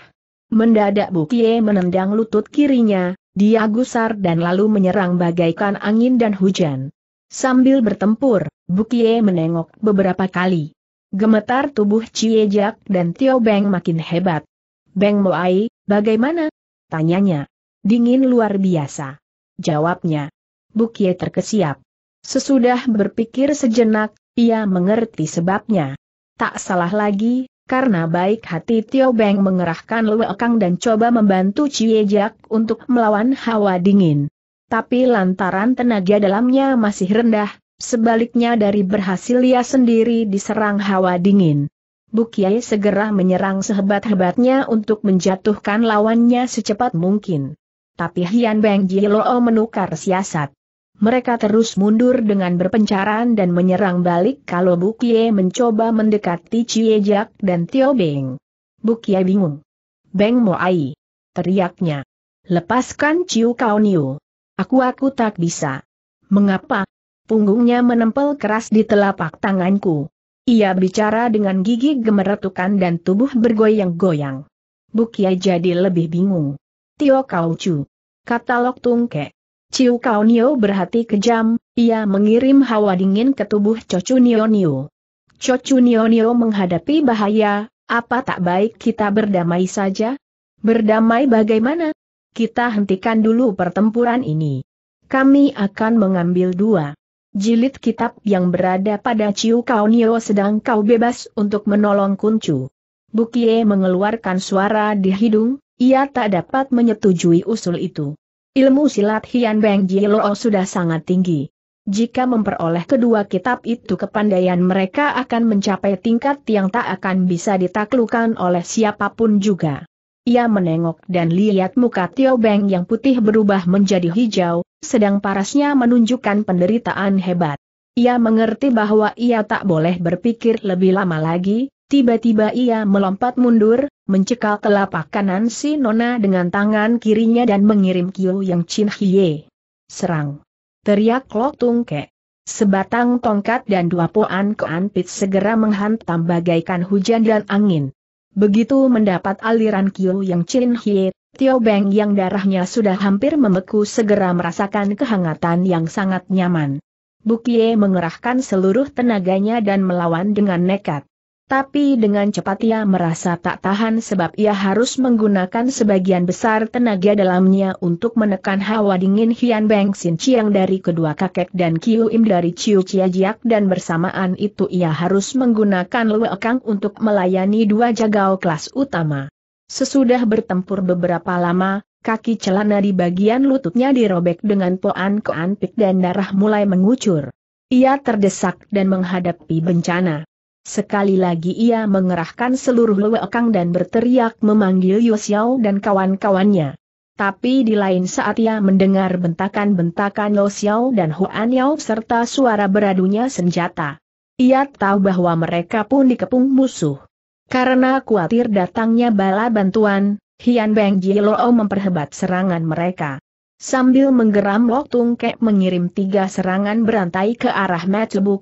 Mendadak Bukie menendang lutut kirinya, dia gusar dan lalu menyerang bagaikan angin dan hujan. Sambil bertempur, Bukie menengok beberapa kali. Gemetar tubuh Ciejak dan Tio Beng makin hebat. Beng Moai, bagaimana? Tanyanya. Dingin luar biasa. Jawabnya. Bukie terkesiap. Sesudah berpikir sejenak, ia mengerti sebabnya. Tak salah lagi, karena baik hati Tio Beng mengerahkan Luekang dan coba membantu Ciejak untuk melawan hawa dingin. Tapi lantaran tenaga dalamnya masih rendah, Sebaliknya dari berhasil ia sendiri diserang hawa dingin. Bukiai segera menyerang sehebat-hebatnya untuk menjatuhkan lawannya secepat mungkin. Tapi Hian Beng Jiloo menukar siasat. Mereka terus mundur dengan berpencaran dan menyerang balik kalau Bukie mencoba mendekati Cie Jak dan Tio Beng. Bukie bingung. Beng Moai. Teriaknya. Lepaskan Ciu Kao Niu. Aku aku tak bisa. Mengapa Punggungnya menempel keras di telapak tanganku. Ia bicara dengan gigi gemeretukan dan tubuh bergoyang-goyang. Bukia jadi lebih bingung. Tio Kau Chu. Kata Lok Tungke. Ciu Kau Nio berhati kejam, ia mengirim hawa dingin ke tubuh Cocu Nio Nio. Cocu Nio Nio menghadapi bahaya, apa tak baik kita berdamai saja? Berdamai bagaimana? Kita hentikan dulu pertempuran ini. Kami akan mengambil dua. Jilid kitab yang berada pada Ciu Nio sedang kau bebas untuk menolong Kuncu. Bukie mengeluarkan suara di hidung, ia tak dapat menyetujui usul itu. Ilmu silat Hian Beng Jilo sudah sangat tinggi. Jika memperoleh kedua kitab itu kepandaian mereka akan mencapai tingkat yang tak akan bisa ditaklukan oleh siapapun juga. Ia menengok dan lihat muka Tio Beng yang putih berubah menjadi hijau, sedang parasnya menunjukkan penderitaan hebat. Ia mengerti bahwa ia tak boleh berpikir lebih lama lagi, tiba-tiba ia melompat mundur, mencekal telapak kanan si Nona dengan tangan kirinya dan mengirim Kiu yang Chin Hie. Serang! Teriak Lok Tung Ke. Sebatang tongkat dan dua poan keanpit segera menghantam bagaikan hujan dan angin. Begitu mendapat aliran Qiu yang Chin Hie, Tio Beng yang darahnya sudah hampir membeku segera merasakan kehangatan yang sangat nyaman. Bukie mengerahkan seluruh tenaganya dan melawan dengan nekat. Tapi dengan cepat ia merasa tak tahan sebab ia harus menggunakan sebagian besar tenaga dalamnya untuk menekan hawa dingin Hian Beng Sin Chiang dari kedua kakek dan Kiu Im dari Chiu Chia Jiak dan bersamaan itu ia harus menggunakan Kang untuk melayani dua jagau kelas utama. Sesudah bertempur beberapa lama, kaki celana di bagian lututnya dirobek dengan poan keanpik dan darah mulai mengucur. Ia terdesak dan menghadapi bencana. Sekali lagi ia mengerahkan seluruh lewekang dan berteriak memanggil Yosiao dan kawan-kawannya. Tapi di lain saat ia mendengar bentakan-bentakan Yosiao dan Huan Yao serta suara beradunya senjata. Ia tahu bahwa mereka pun dikepung musuh. Karena khawatir datangnya bala bantuan, Hian Beng Jiloo memperhebat serangan mereka. Sambil menggeram Lok Tung Kek mengirim tiga serangan berantai ke arah Mat Lebu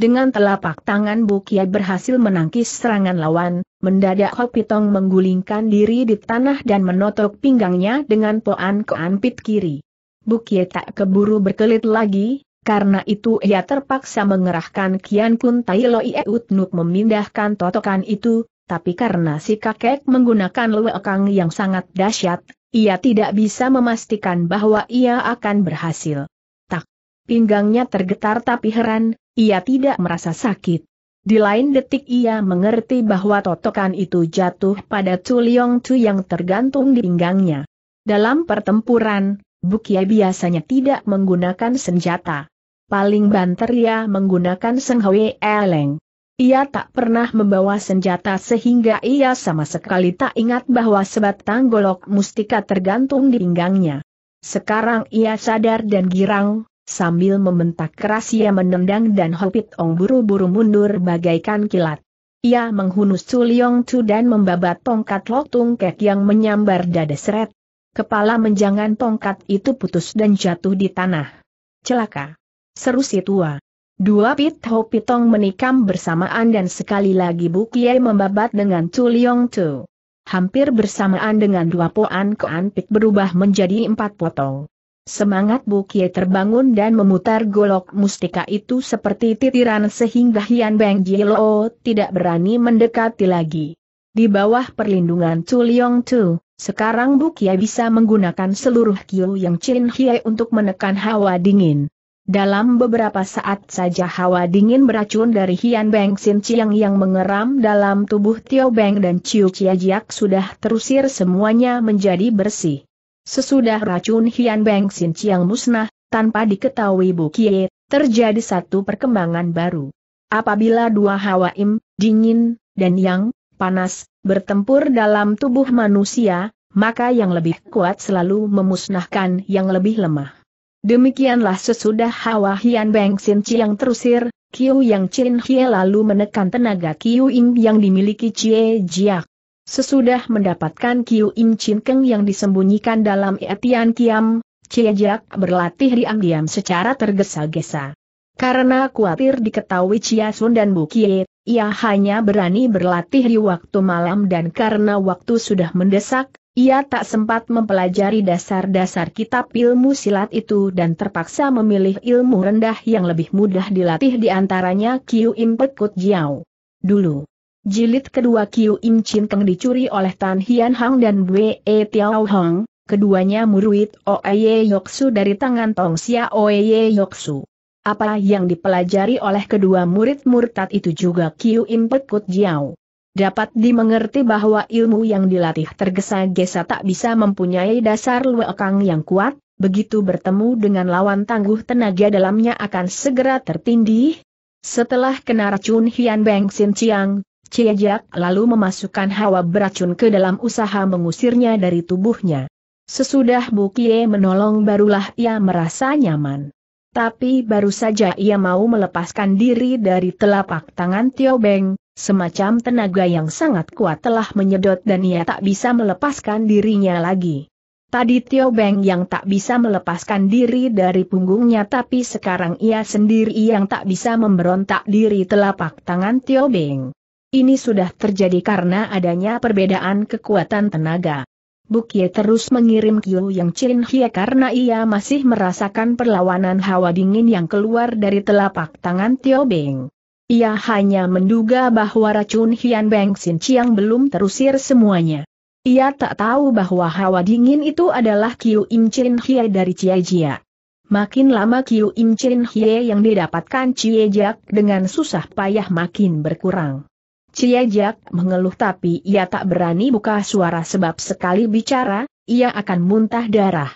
dengan telapak tangan Bukia berhasil menangkis serangan lawan, mendadak Hopitong menggulingkan diri di tanah dan menotok pinggangnya dengan poan keanpit kiri. Bukia tak keburu berkelit lagi, karena itu ia terpaksa mengerahkan Kian Kun Tai Loi Eutnuk memindahkan totokan itu, tapi karena si kakek menggunakan lewekang yang sangat dahsyat, ia tidak bisa memastikan bahwa ia akan berhasil. Tak, pinggangnya tergetar tapi heran, ia tidak merasa sakit. Di lain detik ia mengerti bahwa totokan itu jatuh pada Chu Liong Chu yang tergantung di pinggangnya. Dalam pertempuran, Bukia biasanya tidak menggunakan senjata. Paling banter ia menggunakan Senghoe Eleng. Ia tak pernah membawa senjata sehingga ia sama sekali tak ingat bahwa sebatang golok mustika tergantung di pinggangnya. Sekarang ia sadar dan girang, Sambil membentak keras ia menendang dan Hopit Ong buru-buru mundur bagaikan kilat. Ia menghunus Suliong Chu dan membabat tongkat Lok Tung Kek yang menyambar dada seret. Kepala menjangan tongkat itu putus dan jatuh di tanah. Celaka! Seru si tua. Dua pit hopitong ong menikam bersamaan dan sekali lagi Bukie membabat dengan Suliong Chu. Hampir bersamaan dengan dua poan kean pit berubah menjadi empat potong. Semangat Bukie terbangun dan memutar golok mustika itu seperti titiran sehingga Hian Beng Jilo tidak berani mendekati lagi. Di bawah perlindungan Chu Leong Chu, sekarang Bukie bisa menggunakan seluruh kiu yang Chin Hie untuk menekan hawa dingin. Dalam beberapa saat saja hawa dingin beracun dari Hian Beng Sin Chiang yang mengeram dalam tubuh Tio Beng dan Chiu Chia Jiak sudah terusir semuanya menjadi bersih. Sesudah racun Hian Beng Sin Chiang musnah, tanpa diketahui Bu Kie, terjadi satu perkembangan baru. Apabila dua hawa im, dingin, dan yang, panas, bertempur dalam tubuh manusia, maka yang lebih kuat selalu memusnahkan yang lebih lemah. Demikianlah sesudah Hawa Hian Beng Sin Chiang terusir, Kiu Yang Chin Hie lalu menekan tenaga Kiu Ying yang dimiliki Chie Jiak. Sesudah mendapatkan Kiu Im Chin yang disembunyikan dalam Etian Kiam, Ciejak berlatih diam-diam secara tergesa-gesa. Karena khawatir diketahui Chia Sun dan Bu ia hanya berani berlatih di waktu malam dan karena waktu sudah mendesak, ia tak sempat mempelajari dasar-dasar kitab ilmu silat itu dan terpaksa memilih ilmu rendah yang lebih mudah dilatih di antaranya Kiu Im Pekut Jiao. Dulu, Jilid kedua Kiu Im Chin Keng dicuri oleh Tan Hian Hang dan Bwe e Tiao Hong, keduanya murid Oeye Yoksu dari tangan Tong Xia Oeye Yoksu. Apa yang dipelajari oleh kedua murid murtad itu juga Kiu Im Pekut Jiao. Dapat dimengerti bahwa ilmu yang dilatih tergesa-gesa tak bisa mempunyai dasar luekang yang kuat, begitu bertemu dengan lawan tangguh tenaga dalamnya akan segera tertindih. Setelah kena racun Hian Beng Sin Chiang, Ciejak lalu memasukkan hawa beracun ke dalam usaha mengusirnya dari tubuhnya. Sesudah Bukie menolong barulah ia merasa nyaman. Tapi baru saja ia mau melepaskan diri dari telapak tangan Tio Beng, semacam tenaga yang sangat kuat telah menyedot dan ia tak bisa melepaskan dirinya lagi. Tadi Tio Beng yang tak bisa melepaskan diri dari punggungnya tapi sekarang ia sendiri yang tak bisa memberontak diri telapak tangan Tio Beng. Ini sudah terjadi karena adanya perbedaan kekuatan tenaga. Bukie terus mengirim Kyu Yang Chin Hye karena ia masih merasakan perlawanan hawa dingin yang keluar dari telapak tangan Tio Beng. Ia hanya menduga bahwa racun Hian Beng xin Chiang belum terusir semuanya. Ia tak tahu bahwa hawa dingin itu adalah Kyu Im Chin Hye dari Cia Jia. Makin lama Kyu Im Chin Hye yang didapatkan Chia jia dengan susah payah makin berkurang. Ciajak mengeluh tapi ia tak berani buka suara sebab sekali bicara, ia akan muntah darah.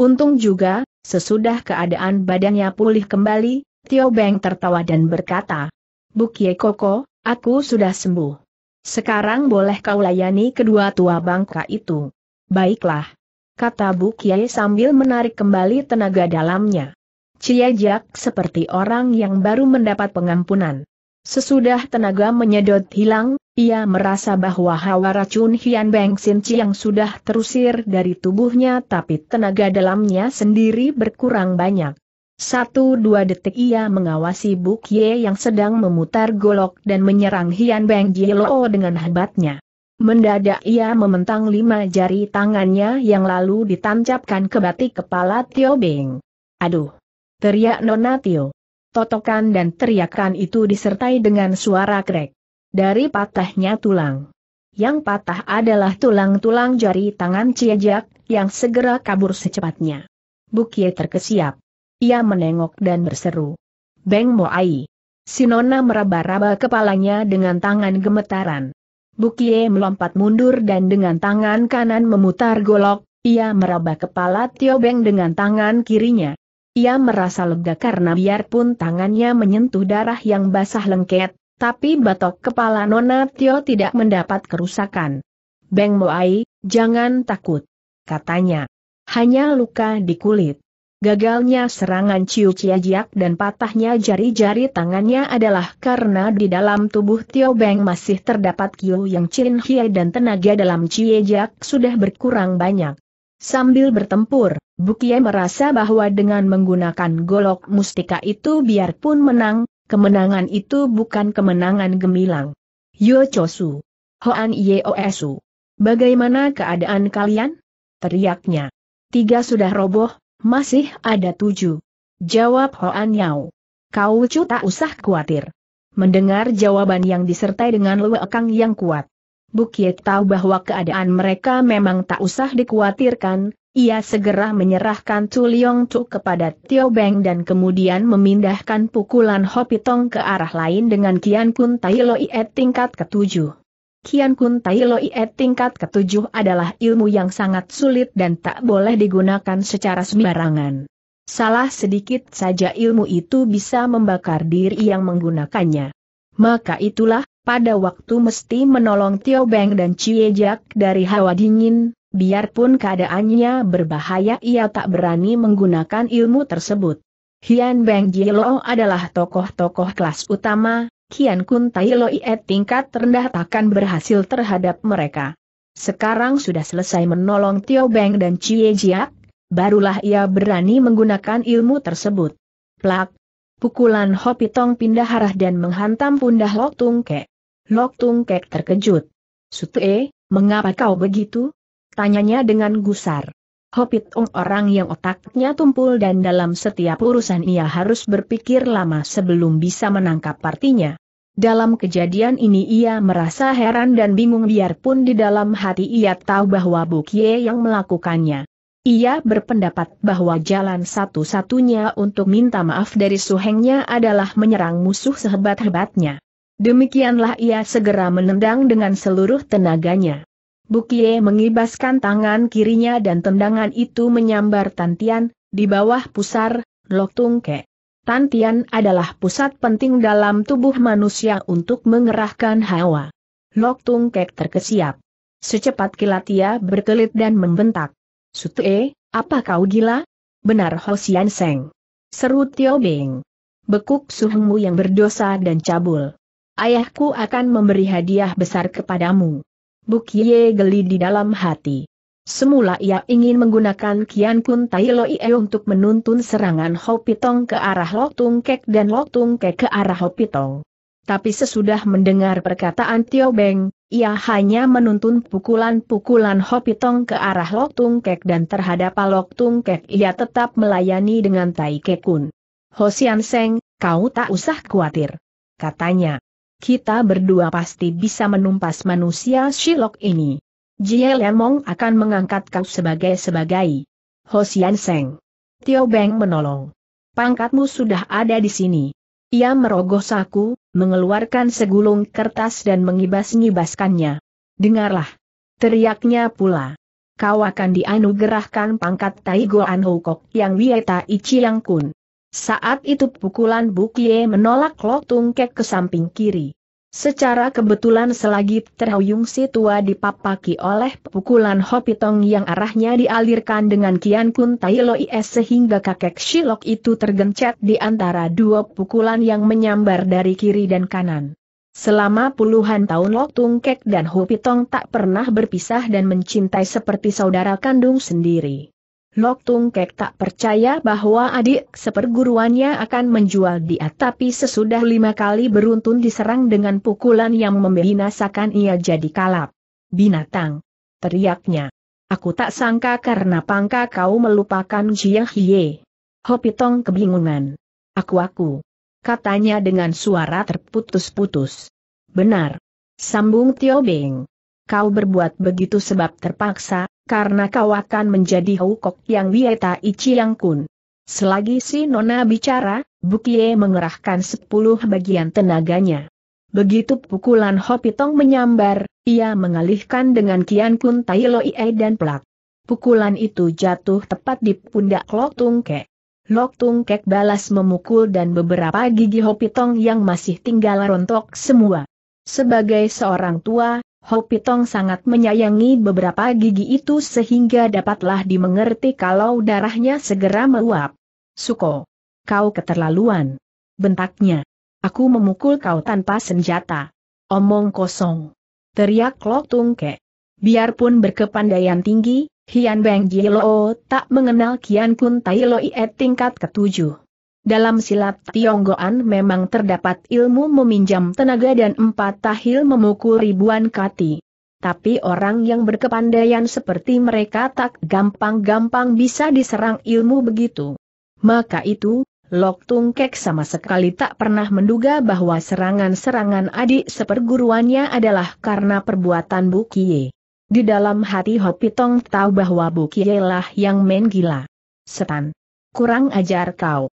Untung juga, sesudah keadaan badannya pulih kembali, Tio Beng tertawa dan berkata, Bukie Koko, aku sudah sembuh. Sekarang boleh kau layani kedua tua bangka itu. Baiklah. Kata Bukie sambil menarik kembali tenaga dalamnya. Ciajak seperti orang yang baru mendapat pengampunan. Sesudah tenaga menyedot hilang, ia merasa bahwa hawa racun Hian Beng Sin yang sudah terusir dari tubuhnya tapi tenaga dalamnya sendiri berkurang banyak. Satu dua detik ia mengawasi Buk Ye yang sedang memutar golok dan menyerang Hian Beng Jilo dengan hebatnya. Mendadak ia mementang lima jari tangannya yang lalu ditancapkan ke batik kepala Tio Beng. Aduh! Teriak Nona Tio. Totokan dan teriakan itu disertai dengan suara krek. Dari patahnya tulang. Yang patah adalah tulang-tulang jari tangan Ciejak, yang segera kabur secepatnya. Bukie terkesiap. Ia menengok dan berseru. Beng Moai. Sinona meraba-raba kepalanya dengan tangan gemetaran. Bukie melompat mundur dan dengan tangan kanan memutar golok, ia meraba kepala Tio Beng dengan tangan kirinya. Ia merasa lega karena biarpun tangannya menyentuh darah yang basah lengket, tapi batok kepala Nona Tio tidak mendapat kerusakan. Beng Moai, jangan takut. Katanya. Hanya luka di kulit. Gagalnya serangan Ciu Ciajiak dan patahnya jari-jari tangannya adalah karena di dalam tubuh Tio Beng masih terdapat Kiu yang Chin Hie dan tenaga dalam Cie sudah berkurang banyak. Sambil bertempur, Bukie merasa bahwa dengan menggunakan golok mustika itu biarpun menang, kemenangan itu bukan kemenangan gemilang. Yo Chosu. Hoan Yeosu. Bagaimana keadaan kalian? Teriaknya. Tiga sudah roboh, masih ada tujuh. Jawab Hoan Yao. Kau cu tak usah khawatir. Mendengar jawaban yang disertai dengan lewekang yang kuat. Bukit tahu bahwa keadaan mereka memang tak usah dikhawatirkan, ia segera menyerahkan Tu Liong Tu kepada Tio Beng dan kemudian memindahkan pukulan Hopitong ke arah lain dengan Kian Kun Tai Et tingkat ketujuh. Kian Kun Tai Et tingkat ketujuh adalah ilmu yang sangat sulit dan tak boleh digunakan secara sembarangan. Salah sedikit saja ilmu itu bisa membakar diri yang menggunakannya. Maka itulah, pada waktu mesti menolong Tio Beng dan Cie Jack dari hawa dingin, biarpun keadaannya berbahaya ia tak berani menggunakan ilmu tersebut. Hian Beng Jilo adalah tokoh-tokoh kelas utama, Kian Kun Tai Lo Loi tingkat rendah takkan berhasil terhadap mereka. Sekarang sudah selesai menolong Tio Beng dan Cie Jack, barulah ia berani menggunakan ilmu tersebut. Plak! Pukulan Hopitong pindah arah dan menghantam pundah Tung Tungke. Lok Tung Kek terkejut. E, mengapa kau begitu? Tanyanya dengan gusar. Hopit Ong orang yang otaknya tumpul dan dalam setiap urusan ia harus berpikir lama sebelum bisa menangkap artinya. Dalam kejadian ini ia merasa heran dan bingung biarpun di dalam hati ia tahu bahwa Bukie yang melakukannya. Ia berpendapat bahwa jalan satu-satunya untuk minta maaf dari suhengnya adalah menyerang musuh sehebat-hebatnya. Demikianlah ia segera menendang dengan seluruh tenaganya. Bukie mengibaskan tangan kirinya dan tendangan itu menyambar Tantian, di bawah pusar, Lok Tungke. Tantian adalah pusat penting dalam tubuh manusia untuk mengerahkan hawa. Lok Ke terkesiap. Secepat kilat ia berkelit dan membentak. Sutue, apa kau gila? Benar Hosian Seng. Seru Tio Bing. Bekuk suhengmu yang berdosa dan cabul. Ayahku akan memberi hadiah besar kepadamu. Bukie geli di dalam hati. Semula ia ingin menggunakan Kian Kun Tai Loi Ie untuk menuntun serangan Hopitong ke arah Lok Tung Kek dan Lok Tung Kek ke arah Hopitong. Tapi sesudah mendengar perkataan Tio Beng, ia hanya menuntun pukulan-pukulan Hopitong ke arah Lok Tung Kek dan terhadap Tung Kek ia tetap melayani dengan Tai Kekun. Hosian Seng, kau tak usah khawatir. Katanya kita berdua pasti bisa menumpas manusia Shilok ini. Jie Lemong akan mengangkat kau sebagai sebagai Hosian Seng. Tio Beng menolong. Pangkatmu sudah ada di sini. Ia merogoh saku, mengeluarkan segulung kertas dan mengibas-ngibaskannya. Dengarlah. Teriaknya pula. Kau akan dianugerahkan pangkat Taigo Anhokok yang Wieta Ichi Yang Kun. Saat itu pukulan Bukie menolak Lok Kek ke samping kiri. Secara kebetulan selagi terhuyung si tua dipapaki oleh pukulan Hopitong yang arahnya dialirkan dengan Kian Kun Tai Lois sehingga kakek Shilok itu tergencet di antara dua pukulan yang menyambar dari kiri dan kanan. Selama puluhan tahun Lok Kek dan Hopitong tak pernah berpisah dan mencintai seperti saudara kandung sendiri. Lok Tung Kek tak percaya bahwa adik seperguruannya akan menjual dia tapi sesudah lima kali beruntun diserang dengan pukulan yang membinasakan ia jadi kalap. Binatang! Teriaknya. Aku tak sangka karena pangka kau melupakan Jiang Hye. Hopitong kebingungan. Aku-aku. Katanya dengan suara terputus-putus. Benar. Sambung Tio Beng. Kau berbuat begitu sebab terpaksa, karena kau akan menjadi hukok yang wieta ichi yang kun. Selagi si nona bicara, Bukie mengerahkan sepuluh bagian tenaganya. Begitu pukulan Hopitong menyambar, ia mengalihkan dengan kian kun tai loi e dan plak. Pukulan itu jatuh tepat di pundak Lok Tungkek. Lok kek balas memukul dan beberapa gigi Hopitong yang masih tinggal rontok semua. Sebagai seorang tua, Pitong sangat menyayangi beberapa gigi itu sehingga dapatlah dimengerti kalau darahnya segera meluap. Suko, kau keterlaluan. Bentaknya. Aku memukul kau tanpa senjata. Omong kosong. Teriak Lok Tungke. Biarpun berkepandaian tinggi, Hian Beng Jilo tak mengenal Kian Kun Tai Loi tingkat ketujuh. Dalam silat Tionggoan memang terdapat ilmu meminjam tenaga dan empat tahil memukul ribuan kati. Tapi orang yang berkepandaian seperti mereka tak gampang-gampang bisa diserang ilmu begitu. Maka itu, Lok Tung Kek sama sekali tak pernah menduga bahwa serangan-serangan adik seperguruannya adalah karena perbuatan Bu Kie. Di dalam hati Hopitong tahu bahwa Bu Kie lah yang main gila. Setan. Kurang ajar kau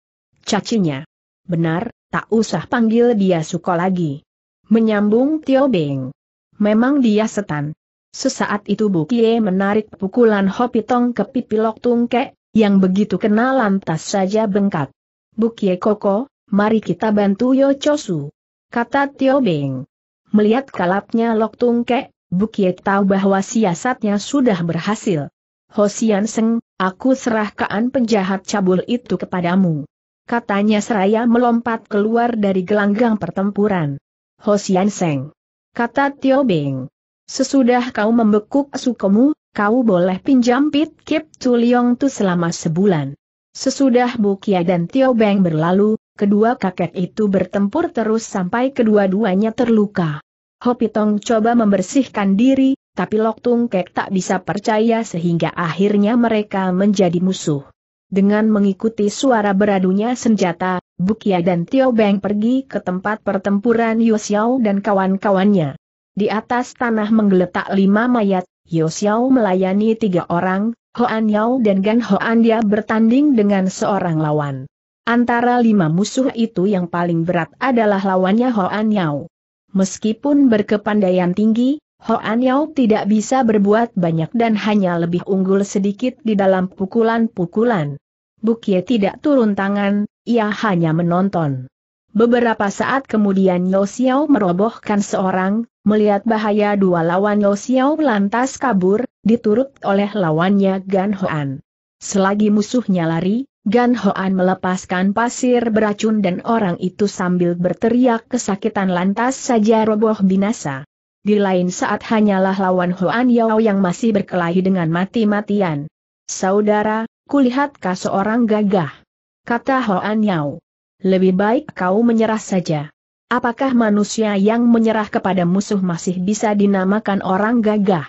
cacinya. Benar, tak usah panggil dia Suko lagi. Menyambung Tio Beng. Memang dia setan. Sesaat itu Bukie menarik pukulan Hopitong ke pipi Lok Tungke, yang begitu kena lantas saja bengkak. Bukie Koko, mari kita bantu Yo Chosu. Kata Tio Beng. Melihat kalapnya Lok Tungke, Bukie tahu bahwa siasatnya sudah berhasil. Hosian Seng, aku serahkan penjahat cabul itu kepadamu katanya seraya melompat keluar dari gelanggang pertempuran. Sian Seng. Kata Tio Beng, Sesudah kau membekuk sukomu, kau boleh pinjam pit kip Tuliong tu selama sebulan. Sesudah Bukia dan Tio Beng berlalu, kedua kakek itu bertempur terus sampai kedua-duanya terluka. Hopitong coba membersihkan diri, tapi Lok Tung Kek tak bisa percaya sehingga akhirnya mereka menjadi musuh. Dengan mengikuti suara beradunya senjata, Bukia dan Tio Beng pergi ke tempat pertempuran Yosiao dan kawan-kawannya. Di atas tanah menggeletak lima mayat, Yosiao melayani tiga orang, Hoan Yao dan Gan Hoan dia bertanding dengan seorang lawan. Antara lima musuh itu yang paling berat adalah lawannya Hoan Yao. Meskipun berkepandaian tinggi, Hoan Yao tidak bisa berbuat banyak dan hanya lebih unggul sedikit di dalam pukulan-pukulan. Bukie tidak turun tangan, ia hanya menonton. Beberapa saat kemudian Yo Xiao merobohkan seorang, melihat bahaya dua lawan Yo Xiao lantas kabur, diturut oleh lawannya Gan Hoan. Selagi musuhnya lari, Gan Hoan melepaskan pasir beracun dan orang itu sambil berteriak kesakitan lantas saja roboh binasa. Di lain saat hanyalah lawan Hoan Yao yang masih berkelahi dengan mati-matian. Saudara, kulihat kau seorang gagah. Kata Hoan Yao. Lebih baik kau menyerah saja. Apakah manusia yang menyerah kepada musuh masih bisa dinamakan orang gagah?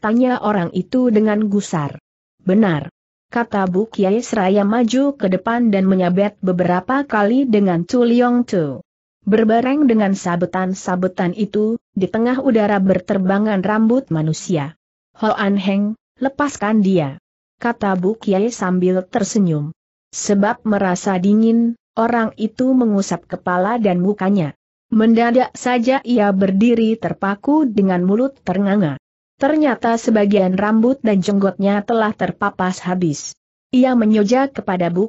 Tanya orang itu dengan gusar. Benar. Kata Bu Kiai seraya maju ke depan dan menyabet beberapa kali dengan Tu Liong Tu. Berbareng dengan sabetan-sabetan itu, di tengah udara berterbangan rambut manusia. Hoan Heng, lepaskan dia. Kata Bu Kiai sambil tersenyum. Sebab merasa dingin, orang itu mengusap kepala dan mukanya. Mendadak saja ia berdiri terpaku dengan mulut ternganga. Ternyata sebagian rambut dan jenggotnya telah terpapas habis. Ia menyojak kepada Bu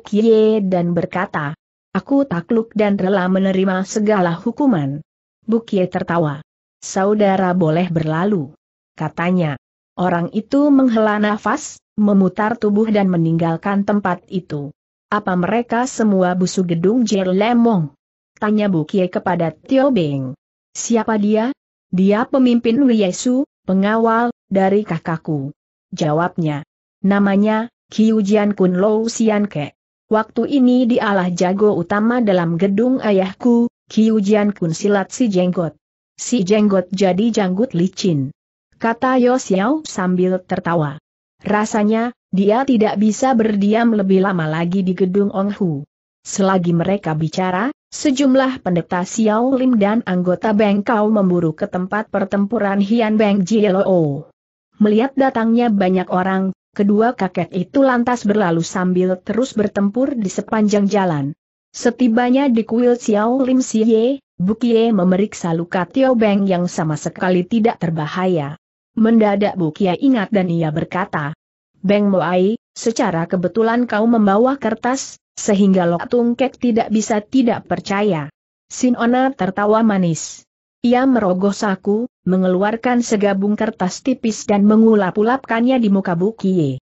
dan berkata, Aku takluk dan rela menerima segala hukuman. Bukie tertawa. Saudara boleh berlalu. Katanya. Orang itu menghela nafas, memutar tubuh dan meninggalkan tempat itu. Apa mereka semua busu gedung Jir Lemong? Tanya Bukie kepada Tio Beng. Siapa dia? Dia pemimpin Wiesu, pengawal, dari kakakku. Jawabnya. Namanya, Jian Kun Lou Sian Ke. Waktu ini dialah jago utama dalam gedung ayahku, Jian Kun silat si jenggot. Si jenggot jadi janggut licin. Kata Yosiao sambil tertawa. Rasanya, dia tidak bisa berdiam lebih lama lagi di gedung Ong Hu. Selagi mereka bicara, sejumlah pendeta Xiao Lim dan anggota Bengkau memburu ke tempat pertempuran Hian Beng Jielo. Melihat datangnya banyak orang, kedua kakek itu lantas berlalu sambil terus bertempur di sepanjang jalan. Setibanya di kuil Xiao Lim Siye. Bukie memeriksa luka Tio Beng yang sama sekali tidak terbahaya. Mendadak Bukie ingat dan ia berkata, Beng Moai, secara kebetulan kau membawa kertas, sehingga Lok Kek tidak bisa tidak percaya. Sin Sinona tertawa manis. Ia merogoh saku, mengeluarkan segabung kertas tipis dan mengulap-ulapkannya di muka Bukie.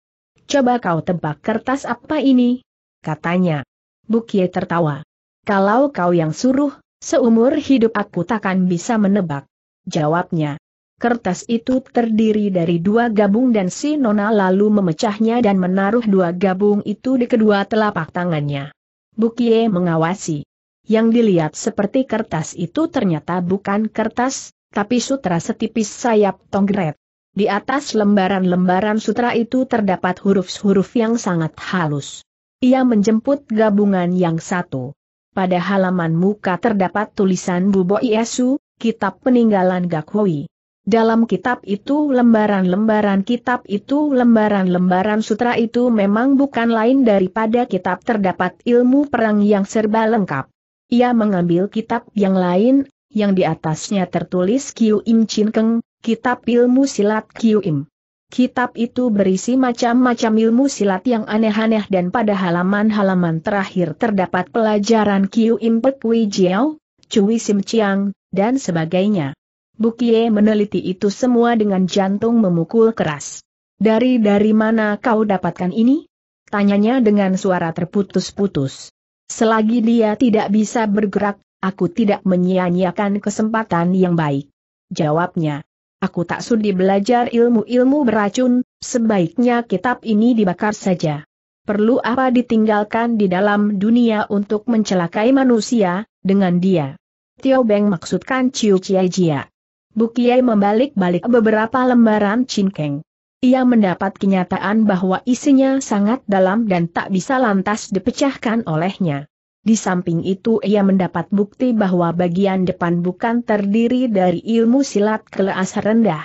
Coba kau tebak kertas apa ini? Katanya. Bukie tertawa. Kalau kau yang suruh, Seumur hidup aku takkan bisa menebak. Jawabnya. Kertas itu terdiri dari dua gabung dan si Nona lalu memecahnya dan menaruh dua gabung itu di kedua telapak tangannya. Bukie mengawasi. Yang dilihat seperti kertas itu ternyata bukan kertas, tapi sutra setipis sayap tonggret. Di atas lembaran-lembaran sutra itu terdapat huruf-huruf yang sangat halus. Ia menjemput gabungan yang satu. Pada halaman muka terdapat tulisan Bubo Yesu, Kitab Peninggalan Gakhoi. Dalam kitab itu lembaran-lembaran kitab itu lembaran-lembaran sutra itu memang bukan lain daripada kitab terdapat ilmu perang yang serba lengkap. Ia mengambil kitab yang lain, yang di atasnya tertulis Kiu Im Chin Keng, kitab ilmu silat Kiu Im. Kitab itu berisi macam-macam ilmu silat yang aneh-aneh dan pada halaman-halaman terakhir terdapat pelajaran Kiu Impek Wei Jiao, Cui Sim Chiang, dan sebagainya. Bukie meneliti itu semua dengan jantung memukul keras. Dari dari mana kau dapatkan ini? Tanyanya dengan suara terputus-putus. Selagi dia tidak bisa bergerak, aku tidak menyia-nyiakan kesempatan yang baik. Jawabnya. Aku tak sudi belajar ilmu-ilmu beracun, sebaiknya kitab ini dibakar saja. Perlu apa ditinggalkan di dalam dunia untuk mencelakai manusia, dengan dia. Tio Beng maksudkan Ciu Chia Jia. Bu membalik-balik beberapa lembaran cinkeng. Ia mendapat kenyataan bahwa isinya sangat dalam dan tak bisa lantas dipecahkan olehnya. Di samping itu ia mendapat bukti bahwa bagian depan bukan terdiri dari ilmu silat kelas rendah.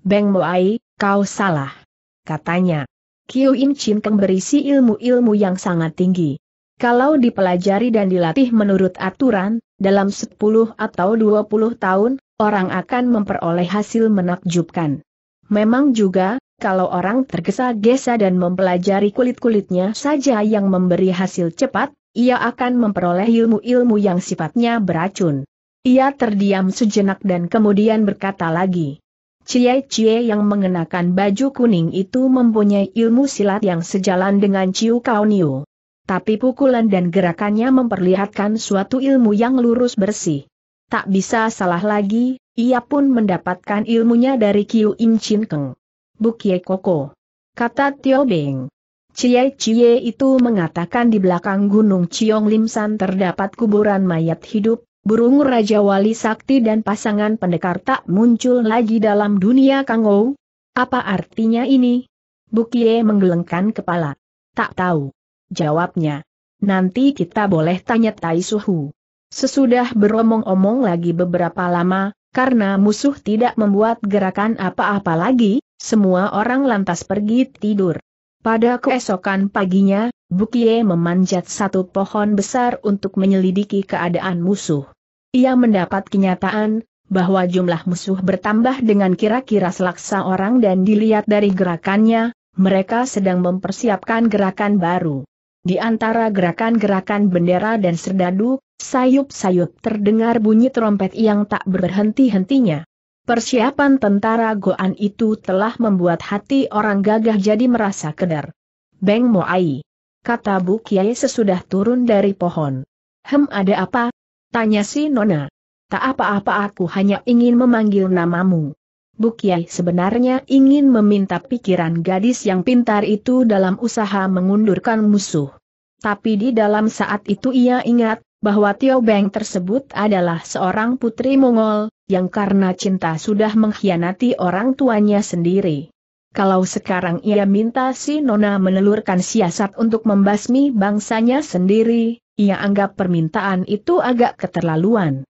Beng Moai, kau salah. Katanya. Kiu In Chin Keng berisi ilmu-ilmu yang sangat tinggi. Kalau dipelajari dan dilatih menurut aturan, dalam 10 atau 20 tahun, orang akan memperoleh hasil menakjubkan. Memang juga, kalau orang tergesa-gesa dan mempelajari kulit-kulitnya saja yang memberi hasil cepat, ia akan memperoleh ilmu-ilmu yang sifatnya beracun. Ia terdiam sejenak dan kemudian berkata lagi. Cie-cie yang mengenakan baju kuning itu mempunyai ilmu silat yang sejalan dengan Ciu Kao Niu. Tapi pukulan dan gerakannya memperlihatkan suatu ilmu yang lurus bersih. Tak bisa salah lagi, ia pun mendapatkan ilmunya dari Kiu Im Chin Keng. Bukye Koko. Kata Tio Beng. Cie Cie itu mengatakan di belakang Gunung Ciong Limsan terdapat kuburan mayat hidup, burung Raja Wali Sakti dan pasangan pendekar tak muncul lagi dalam dunia Kangou. Apa artinya ini? Bukie menggelengkan kepala. Tak tahu. Jawabnya. Nanti kita boleh tanya Tai Suhu. Sesudah beromong-omong lagi beberapa lama, karena musuh tidak membuat gerakan apa-apa lagi, semua orang lantas pergi tidur. Pada keesokan paginya, Bukie memanjat satu pohon besar untuk menyelidiki keadaan musuh. Ia mendapat kenyataan, bahwa jumlah musuh bertambah dengan kira-kira selaksa orang dan dilihat dari gerakannya, mereka sedang mempersiapkan gerakan baru. Di antara gerakan-gerakan bendera dan serdadu, sayup-sayup terdengar bunyi trompet yang tak berhenti-hentinya. Persiapan tentara Goan itu telah membuat hati orang gagah jadi merasa keder. Beng Moai. Kata Bu Kiai sesudah turun dari pohon. Hem ada apa? Tanya si Nona. Tak apa-apa aku hanya ingin memanggil namamu. Bu Kiai sebenarnya ingin meminta pikiran gadis yang pintar itu dalam usaha mengundurkan musuh. Tapi di dalam saat itu ia ingat, bahwa Tio Beng tersebut adalah seorang putri Mongol, yang karena cinta sudah mengkhianati orang tuanya sendiri. Kalau sekarang ia minta si Nona menelurkan siasat untuk membasmi bangsanya sendiri, ia anggap permintaan itu agak keterlaluan.